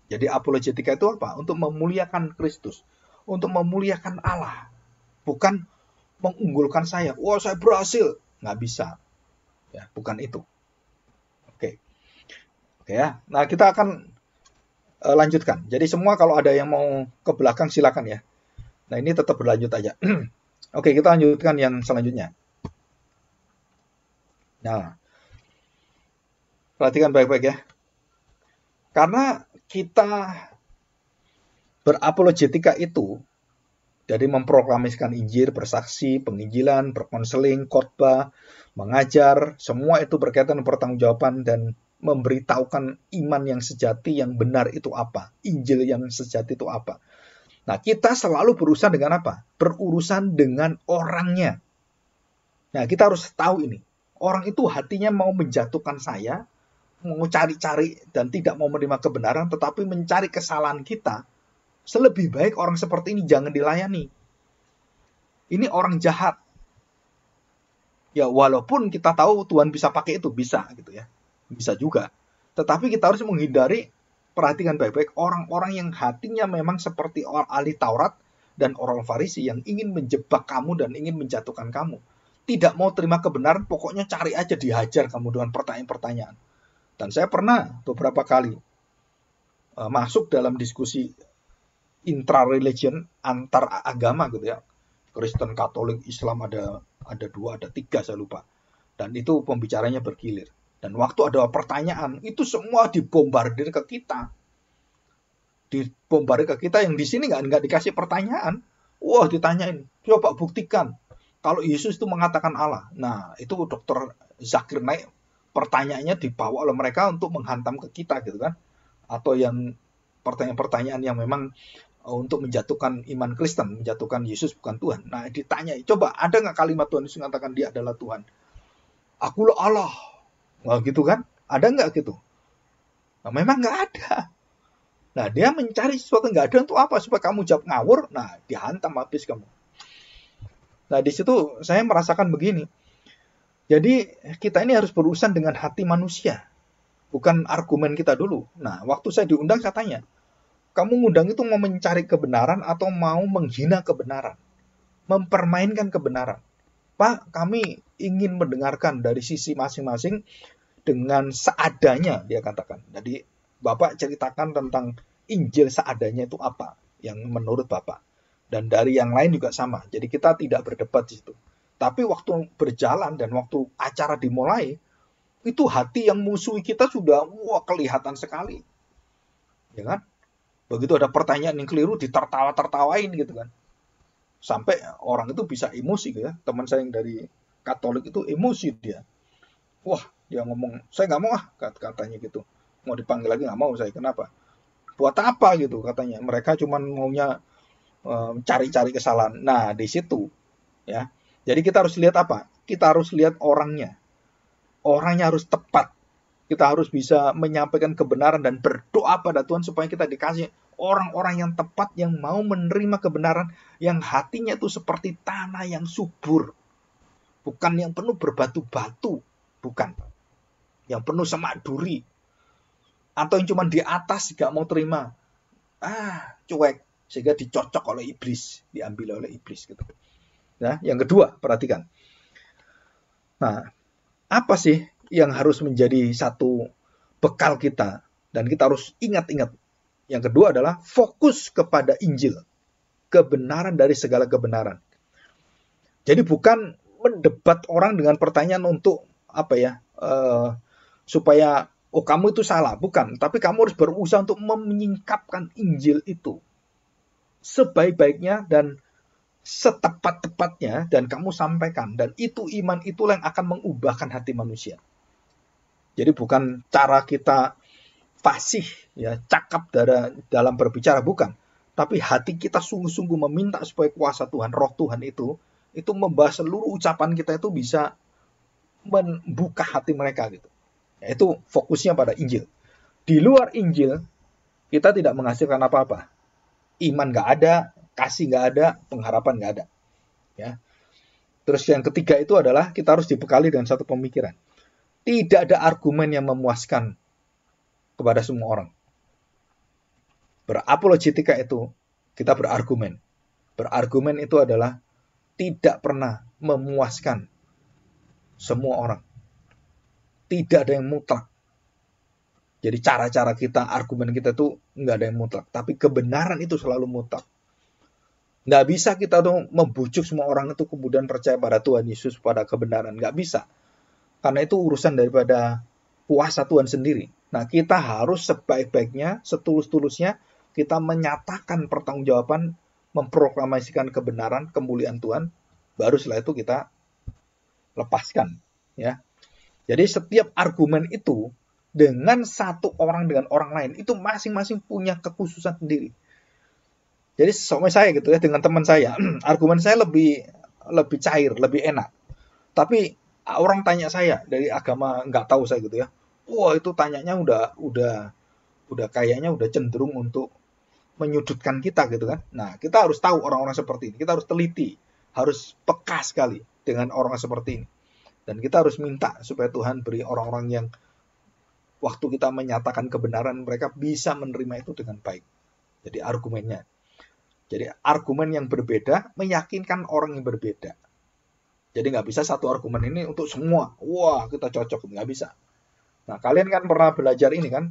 Jadi apologetika itu apa? Untuk memuliakan Kristus. Untuk memuliakan Allah. Bukan mengunggulkan saya. Wah, saya berhasil. Nggak bisa. Ya, bukan itu. Oke. Oke ya. Nah, kita akan uh, lanjutkan. Jadi semua kalau ada yang mau ke belakang silakan ya. Nah ini tetap berlanjut aja. [clears throat] Oke kita lanjutkan yang selanjutnya. Nah perhatikan baik-baik ya. Karena kita berapologetika itu dari memproklamasikan Injil, bersaksi, penginjilan, berkonseling, khotbah, mengajar, semua itu berkaitan pertanggungjawaban dan memberitahukan iman yang sejati yang benar itu apa, Injil yang sejati itu apa. Nah, kita selalu berurusan dengan apa? Berurusan dengan orangnya. Nah, kita harus tahu ini. Orang itu hatinya mau menjatuhkan saya, mau cari-cari dan tidak mau menerima kebenaran, tetapi mencari kesalahan kita. Selebih baik orang seperti ini jangan dilayani. Ini orang jahat. Ya, walaupun kita tahu Tuhan bisa pakai itu, bisa gitu ya bisa juga. Tetapi kita harus menghindari perhatikan baik-baik orang-orang yang hatinya memang seperti orang ahli Taurat dan orang Farisi yang ingin menjebak kamu dan ingin menjatuhkan kamu. Tidak mau terima kebenaran, pokoknya cari aja dihajar kamu dengan pertanyaan-pertanyaan. Dan saya pernah beberapa kali eh, masuk dalam diskusi intra-religion antar agama gitu ya. Kristen, Katolik, Islam ada ada dua, ada tiga saya lupa. Dan itu pembicaranya bergilir. Dan waktu ada pertanyaan, itu semua dibombardir ke kita. Dibombardir ke kita yang di sini nggak nggak dikasih pertanyaan. Wah ditanyain, coba buktikan kalau Yesus itu mengatakan Allah. Nah itu dokter Zakir Naik pertanyaannya dibawa oleh mereka untuk menghantam ke kita gitu kan. Atau yang pertanyaan-pertanyaan yang memang eh, untuk menjatuhkan iman Kristen, menjatuhkan Yesus bukan Tuhan. Nah, ditanya, coba ada nggak kalimat Tuhan Yesus mengatakan dia adalah Tuhan? Akulah Allah, Nah, gitu kan? Ada nggak gitu? Nah, memang nggak ada. Nah, dia mencari sesuatu nggak ada untuk apa? Supaya kamu jawab ngawur, nah dihantam habis kamu. Nah, di situ saya merasakan begini. Jadi, kita ini harus berurusan dengan hati manusia. Bukan argumen kita dulu. Nah, waktu saya diundang saya tanya, kamu ngundang itu mau mencari kebenaran atau mau menghina kebenaran. Mempermainkan kebenaran. Pak, kami ingin mendengarkan dari sisi masing-masing dengan seadanya, dia katakan. Jadi, Bapak ceritakan tentang Injil seadanya itu apa yang menurut Bapak. Dan dari yang lain juga sama. Jadi, kita tidak berdebat di situ. Tapi waktu berjalan dan waktu acara dimulai, itu hati yang musuh kita sudah wah kelihatan sekali. Ya kan? Begitu ada pertanyaan yang keliru ditertawa-tertawain gitu kan sampai orang itu bisa emosi ya teman saya yang dari Katolik itu emosi dia wah dia ngomong saya nggak mau ah katanya gitu mau dipanggil lagi nggak mau saya kenapa buat apa gitu katanya mereka cuma maunya cari-cari um, kesalahan nah di situ ya jadi kita harus lihat apa kita harus lihat orangnya orangnya harus tepat kita harus bisa menyampaikan kebenaran dan berdoa pada Tuhan supaya kita dikasih orang-orang yang tepat yang mau menerima kebenaran yang hatinya itu seperti tanah yang subur. Bukan yang penuh berbatu-batu, bukan. Yang penuh semak duri. Atau yang cuma di atas gak mau terima. Ah, cuek. Sehingga dicocok oleh iblis, diambil oleh iblis gitu. Nah, yang kedua, perhatikan. Nah, apa sih yang harus menjadi satu bekal kita dan kita harus ingat-ingat yang kedua adalah fokus kepada Injil. Kebenaran dari segala kebenaran. Jadi bukan mendebat orang dengan pertanyaan untuk apa ya uh, supaya oh kamu itu salah bukan tapi kamu harus berusaha untuk menyingkapkan Injil itu sebaik-baiknya dan setepat-tepatnya dan kamu sampaikan dan itu iman itulah yang akan mengubahkan hati manusia. Jadi bukan cara kita fasih ya cakap dalam berbicara bukan tapi hati kita sungguh-sungguh meminta supaya kuasa Tuhan roh Tuhan itu itu membahas seluruh ucapan kita itu bisa membuka hati mereka gitu ya, itu fokusnya pada Injil di luar Injil kita tidak menghasilkan apa-apa iman nggak ada kasih nggak ada pengharapan nggak ada ya terus yang ketiga itu adalah kita harus dibekali dengan satu pemikiran tidak ada argumen yang memuaskan kepada semua orang. Berapologetika itu kita berargumen. Berargumen itu adalah tidak pernah memuaskan semua orang. Tidak ada yang mutlak. Jadi cara-cara kita, argumen kita tuh nggak ada yang mutlak. Tapi kebenaran itu selalu mutlak. Nggak bisa kita tuh membujuk semua orang itu kemudian percaya pada Tuhan Yesus, pada kebenaran. Nggak bisa. Karena itu urusan daripada kuasa Tuhan sendiri. Nah, kita harus sebaik-baiknya, setulus-tulusnya kita menyatakan pertanggungjawaban, memproklamasikan kebenaran, kemuliaan Tuhan, baru setelah itu kita lepaskan, ya. Jadi setiap argumen itu dengan satu orang dengan orang lain itu masing-masing punya kekhususan sendiri. Jadi sama saya gitu ya dengan teman saya, [clears throat] argumen saya lebih lebih cair, lebih enak. Tapi orang tanya saya dari agama nggak tahu saya gitu ya, wah itu tanyanya udah udah udah kayaknya udah cenderung untuk menyudutkan kita gitu kan. Nah, kita harus tahu orang-orang seperti ini. Kita harus teliti, harus peka sekali dengan orang seperti ini. Dan kita harus minta supaya Tuhan beri orang-orang yang waktu kita menyatakan kebenaran mereka bisa menerima itu dengan baik. Jadi argumennya. Jadi argumen yang berbeda meyakinkan orang yang berbeda. Jadi nggak bisa satu argumen ini untuk semua. Wah, kita cocok. Nggak bisa. Nah, kalian kan pernah belajar ini kan,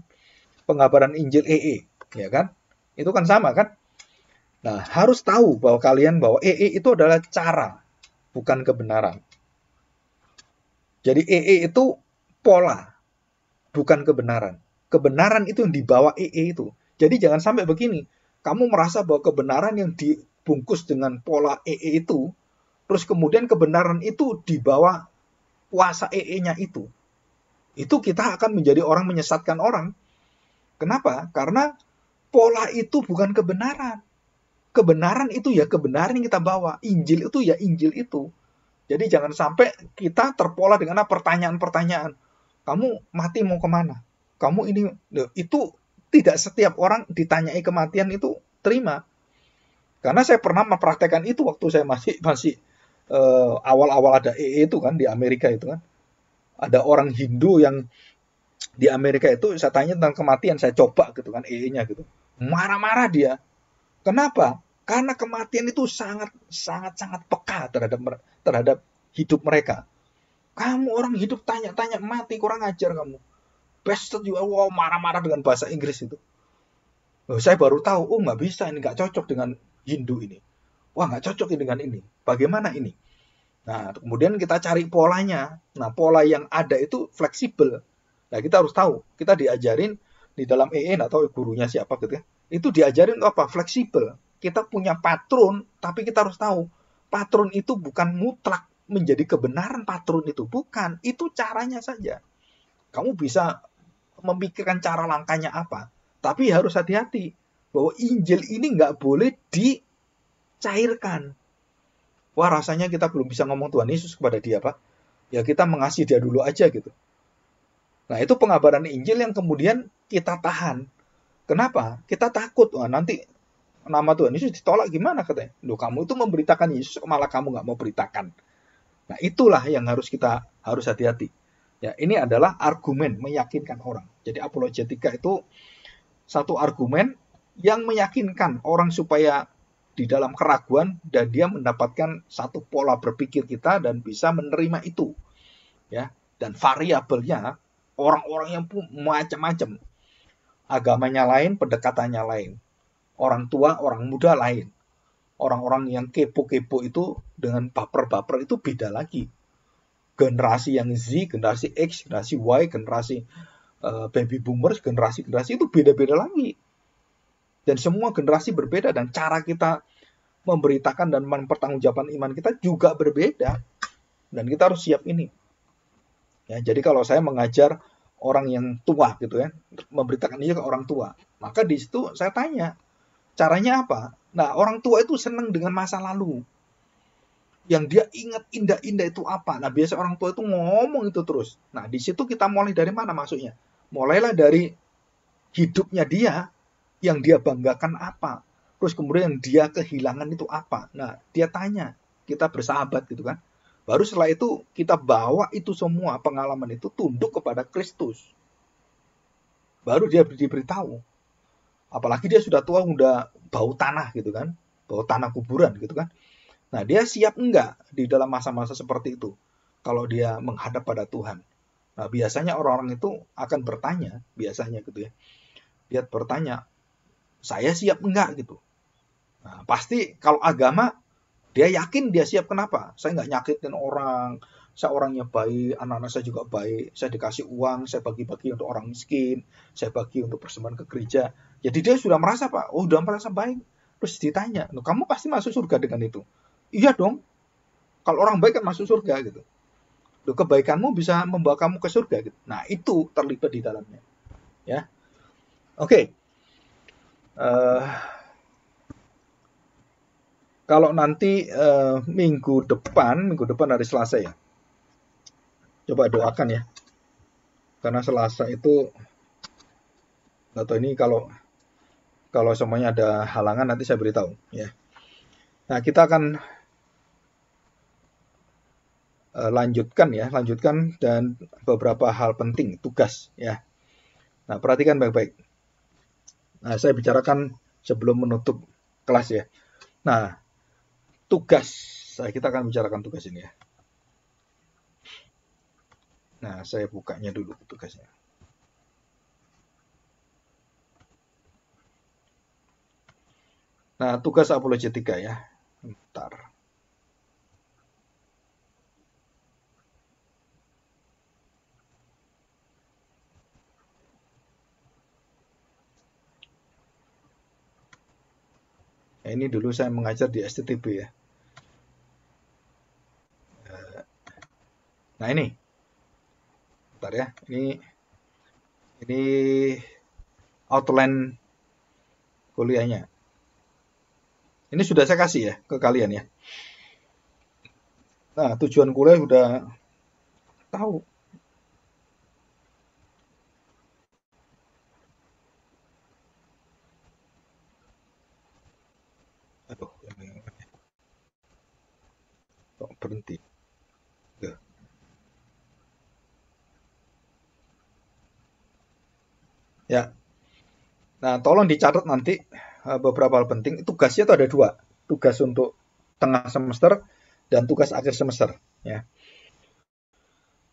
pengabaran Injil EE, e, ya kan? Itu kan sama kan? Nah, harus tahu bahwa kalian bahwa EE e itu adalah cara, bukan kebenaran. Jadi EE e itu pola, bukan kebenaran. Kebenaran itu yang dibawa EE itu. Jadi jangan sampai begini, kamu merasa bahwa kebenaran yang dibungkus dengan pola EE itu, terus kemudian kebenaran itu dibawa kuasa EE-nya itu itu kita akan menjadi orang menyesatkan orang. Kenapa? Karena pola itu bukan kebenaran. Kebenaran itu ya kebenaran yang kita bawa. Injil itu ya Injil itu. Jadi jangan sampai kita terpola dengan pertanyaan-pertanyaan. Kamu mati mau kemana? Kamu ini itu tidak setiap orang ditanyai kematian itu terima. Karena saya pernah mempraktekkan itu waktu saya masih masih eh, awal-awal uh, ada EE e itu kan di Amerika itu kan ada orang Hindu yang di Amerika itu saya tanya tentang kematian saya coba gitu kan EE-nya gitu marah-marah dia kenapa karena kematian itu sangat sangat sangat peka terhadap terhadap hidup mereka kamu orang hidup tanya-tanya mati kurang ajar kamu bastard juga, wow oh, oh, marah-marah dengan bahasa Inggris itu Loh, saya baru tahu oh nggak bisa ini nggak cocok dengan Hindu ini wah nggak cocok ini dengan ini bagaimana ini Nah, kemudian kita cari polanya. Nah, pola yang ada itu fleksibel. Nah, kita harus tahu. Kita diajarin di dalam EN atau gurunya siapa gitu ya. Itu diajarin apa? Fleksibel. Kita punya patron, tapi kita harus tahu. Patron itu bukan mutlak menjadi kebenaran patron itu. Bukan. Itu caranya saja. Kamu bisa memikirkan cara langkahnya apa. Tapi harus hati-hati. Bahwa Injil ini nggak boleh dicairkan wah rasanya kita belum bisa ngomong Tuhan Yesus kepada dia, Pak. Ya kita mengasihi dia dulu aja gitu. Nah itu pengabaran Injil yang kemudian kita tahan. Kenapa? Kita takut, wah nanti nama Tuhan Yesus ditolak gimana katanya. Loh kamu itu memberitakan Yesus, malah kamu nggak mau beritakan. Nah itulah yang harus kita harus hati-hati. Ya, ini adalah argumen meyakinkan orang. Jadi apologetika itu satu argumen yang meyakinkan orang supaya di dalam keraguan dan dia mendapatkan satu pola berpikir kita dan bisa menerima itu. Ya, dan variabelnya orang-orang yang macam-macam. Agamanya lain, pendekatannya lain. Orang tua, orang muda lain. Orang-orang yang kepo-kepo itu dengan baper-baper itu beda lagi. Generasi yang Z, generasi X, generasi Y, generasi uh, baby boomers, generasi-generasi itu beda-beda lagi dan semua generasi berbeda dan cara kita memberitakan dan mempertanggungjawabkan iman kita juga berbeda dan kita harus siap ini ya jadi kalau saya mengajar orang yang tua gitu ya memberitakan dia ke orang tua maka di situ saya tanya caranya apa nah orang tua itu senang dengan masa lalu yang dia ingat indah-indah itu apa nah biasa orang tua itu ngomong itu terus nah di situ kita mulai dari mana masuknya mulailah dari hidupnya dia yang dia banggakan apa, terus kemudian yang dia kehilangan itu apa. Nah, dia tanya, kita bersahabat gitu kan. Baru setelah itu kita bawa itu semua pengalaman itu tunduk kepada Kristus. Baru dia diberitahu. Apalagi dia sudah tua, udah bau tanah gitu kan. Bau tanah kuburan gitu kan. Nah, dia siap enggak di dalam masa-masa seperti itu kalau dia menghadap pada Tuhan. Nah, biasanya orang-orang itu akan bertanya, biasanya gitu ya. Dia bertanya, saya siap enggak gitu. Nah, pasti kalau agama dia yakin dia siap kenapa? Saya nggak nyakitin orang, saya orangnya baik, anak-anak saya juga baik, saya dikasih uang, saya bagi-bagi untuk orang miskin, saya bagi untuk persembahan ke gereja. Jadi dia sudah merasa pak, oh sudah merasa baik. Terus ditanya, kamu pasti masuk surga dengan itu. Iya dong, kalau orang baik kan masuk surga gitu. Loh, kebaikanmu bisa membawa kamu ke surga gitu. Nah itu terlibat di dalamnya. Ya, oke. Okay. Eh, kalau nanti uh, minggu depan, minggu depan hari Selasa ya. Coba doakan ya. Karena Selasa itu atau ini kalau kalau semuanya ada halangan nanti saya beritahu ya. Nah, kita akan uh, lanjutkan ya, lanjutkan dan beberapa hal penting tugas ya. Nah, perhatikan baik-baik. Nah, saya bicarakan sebelum menutup kelas ya. Nah, tugas. Saya kita akan bicarakan tugas ini ya. Nah, saya bukanya dulu tugasnya. Nah, tugas apologetika ya. Bentar. Nah, ini dulu saya mengajar di STTB ya. Eh, nah ini, bentar ya, ini ini outline kuliahnya. Ini sudah saya kasih ya ke kalian ya. Nah tujuan kuliah sudah tahu aduh kok berhenti ya nah tolong dicatat nanti eh, beberapa hal penting tugasnya itu ada dua tugas untuk tengah semester dan tugas akhir semester ya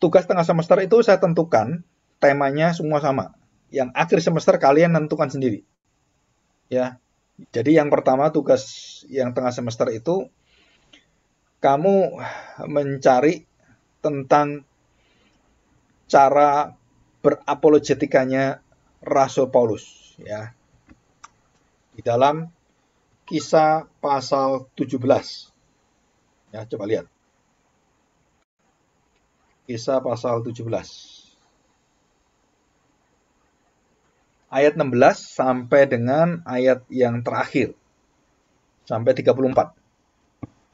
tugas tengah semester itu saya tentukan temanya semua sama yang akhir semester kalian tentukan sendiri ya jadi yang pertama tugas yang tengah semester itu kamu mencari tentang cara berapologetikanya Rasul Paulus ya. Di dalam kisah pasal 17. Ya, coba lihat. Kisah pasal 17. ayat 16 sampai dengan ayat yang terakhir sampai 34.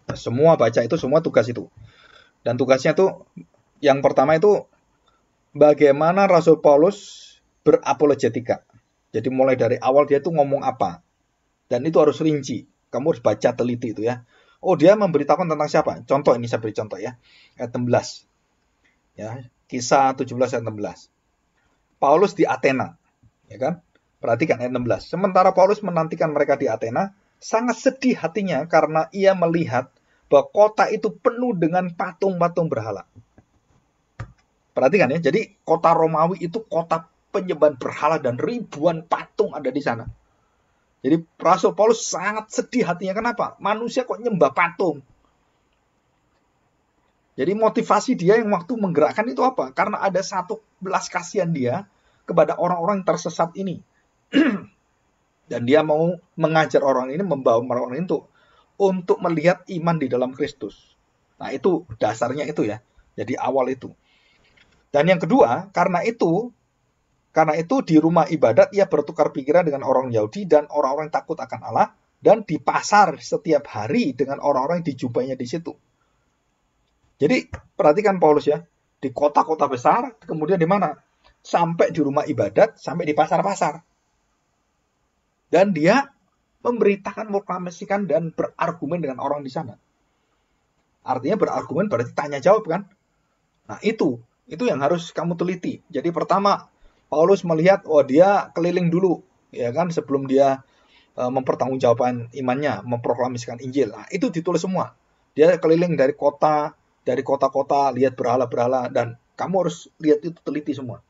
Nah, semua baca itu semua tugas itu. Dan tugasnya tuh yang pertama itu bagaimana Rasul Paulus berapologetika. Jadi mulai dari awal dia tuh ngomong apa. Dan itu harus rinci. Kamu harus baca teliti itu ya. Oh, dia memberitahukan tentang siapa? Contoh ini saya beri contoh ya. Ayat 16. Ya, kisah 17 ayat 16. Paulus di Athena ya kan? Perhatikan ayat 16. Sementara Paulus menantikan mereka di Athena, sangat sedih hatinya karena ia melihat bahwa kota itu penuh dengan patung-patung berhala. Perhatikan ya, jadi kota Romawi itu kota penyembahan berhala dan ribuan patung ada di sana. Jadi Rasul Paulus sangat sedih hatinya. Kenapa? Manusia kok nyembah patung? Jadi motivasi dia yang waktu menggerakkan itu apa? Karena ada satu belas kasihan dia kepada orang-orang yang tersesat ini. [clears throat] Dan dia mau mengajar orang ini, membawa orang ini untuk, untuk melihat iman di dalam Kristus. Nah itu dasarnya itu ya. Jadi awal itu. Dan yang kedua, karena itu karena itu di rumah ibadat ia bertukar pikiran dengan orang Yahudi dan orang-orang takut akan Allah dan di pasar setiap hari dengan orang-orang yang dijumpainya di situ. Jadi perhatikan Paulus ya, di kota-kota besar, kemudian di mana? sampai di rumah ibadat, sampai di pasar-pasar. Dan dia memberitakan, proklamasikan, dan berargumen dengan orang di sana. Artinya berargumen berarti tanya jawab kan? Nah itu, itu yang harus kamu teliti. Jadi pertama, Paulus melihat, oh dia keliling dulu, ya kan, sebelum dia eh, mempertanggungjawabkan imannya, memproklamasikan Injil. Nah, itu ditulis semua. Dia keliling dari kota, dari kota-kota, lihat berhala-berhala, dan kamu harus lihat itu teliti semua.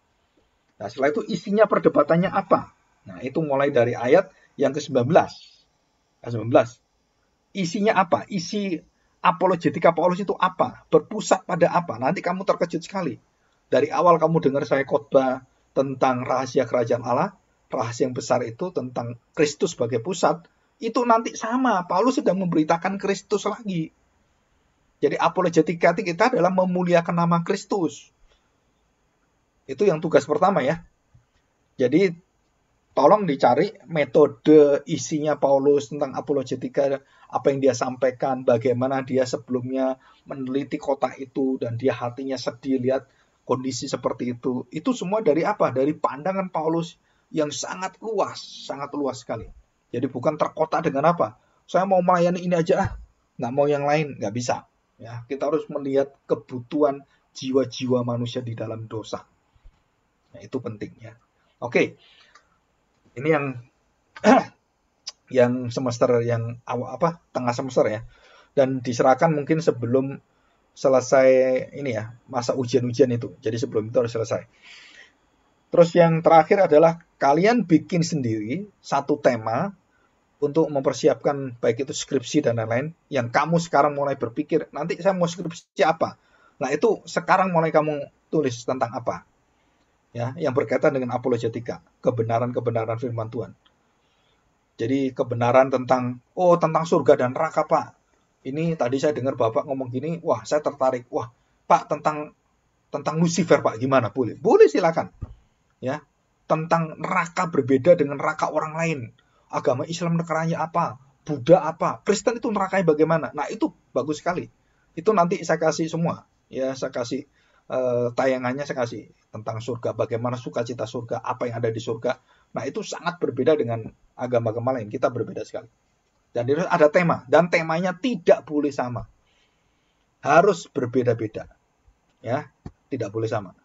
Nah, setelah itu isinya perdebatannya apa? Nah, itu mulai dari ayat yang ke-19. Ayat 19. Isinya apa? Isi apologetika Paulus itu apa? Berpusat pada apa? Nanti kamu terkejut sekali. Dari awal kamu dengar saya khotbah tentang rahasia kerajaan Allah, rahasia yang besar itu tentang Kristus sebagai pusat, itu nanti sama. Paulus sedang memberitakan Kristus lagi. Jadi apologetika kita adalah memuliakan nama Kristus. Itu yang tugas pertama ya. Jadi tolong dicari metode isinya Paulus tentang apologetika, apa yang dia sampaikan, bagaimana dia sebelumnya meneliti kota itu dan dia hatinya sedih lihat kondisi seperti itu. Itu semua dari apa? Dari pandangan Paulus yang sangat luas, sangat luas sekali. Jadi bukan terkotak dengan apa? Saya mau melayani ini aja ah, nggak mau yang lain, nggak bisa. Ya, kita harus melihat kebutuhan jiwa-jiwa manusia di dalam dosa. Nah, itu pentingnya. Oke. Okay. Ini yang [clears throat] yang semester yang awal apa? tengah semester ya. Dan diserahkan mungkin sebelum selesai ini ya, masa ujian-ujian itu. Jadi sebelum itu harus selesai. Terus yang terakhir adalah kalian bikin sendiri satu tema untuk mempersiapkan baik itu skripsi dan lain-lain yang kamu sekarang mulai berpikir nanti saya mau skripsi apa. Nah, itu sekarang mulai kamu tulis tentang apa ya yang berkaitan dengan apologetika, kebenaran-kebenaran firman Tuhan. Jadi kebenaran tentang oh tentang surga dan neraka, Pak. Ini tadi saya dengar Bapak ngomong gini, wah saya tertarik. Wah, Pak tentang tentang Lucifer, Pak, gimana? Boleh. Boleh silakan. Ya. Tentang neraka berbeda dengan neraka orang lain. Agama Islam negaranya apa? Buddha apa? Kristen itu nerakanya bagaimana? Nah, itu bagus sekali. Itu nanti saya kasih semua. Ya, saya kasih uh, tayangannya saya kasih tentang surga, bagaimana sukacita surga, apa yang ada di surga. Nah itu sangat berbeda dengan agama-agama lain. Kita berbeda sekali. Dan itu ada tema. Dan temanya tidak boleh sama. Harus berbeda-beda. Ya, tidak boleh sama.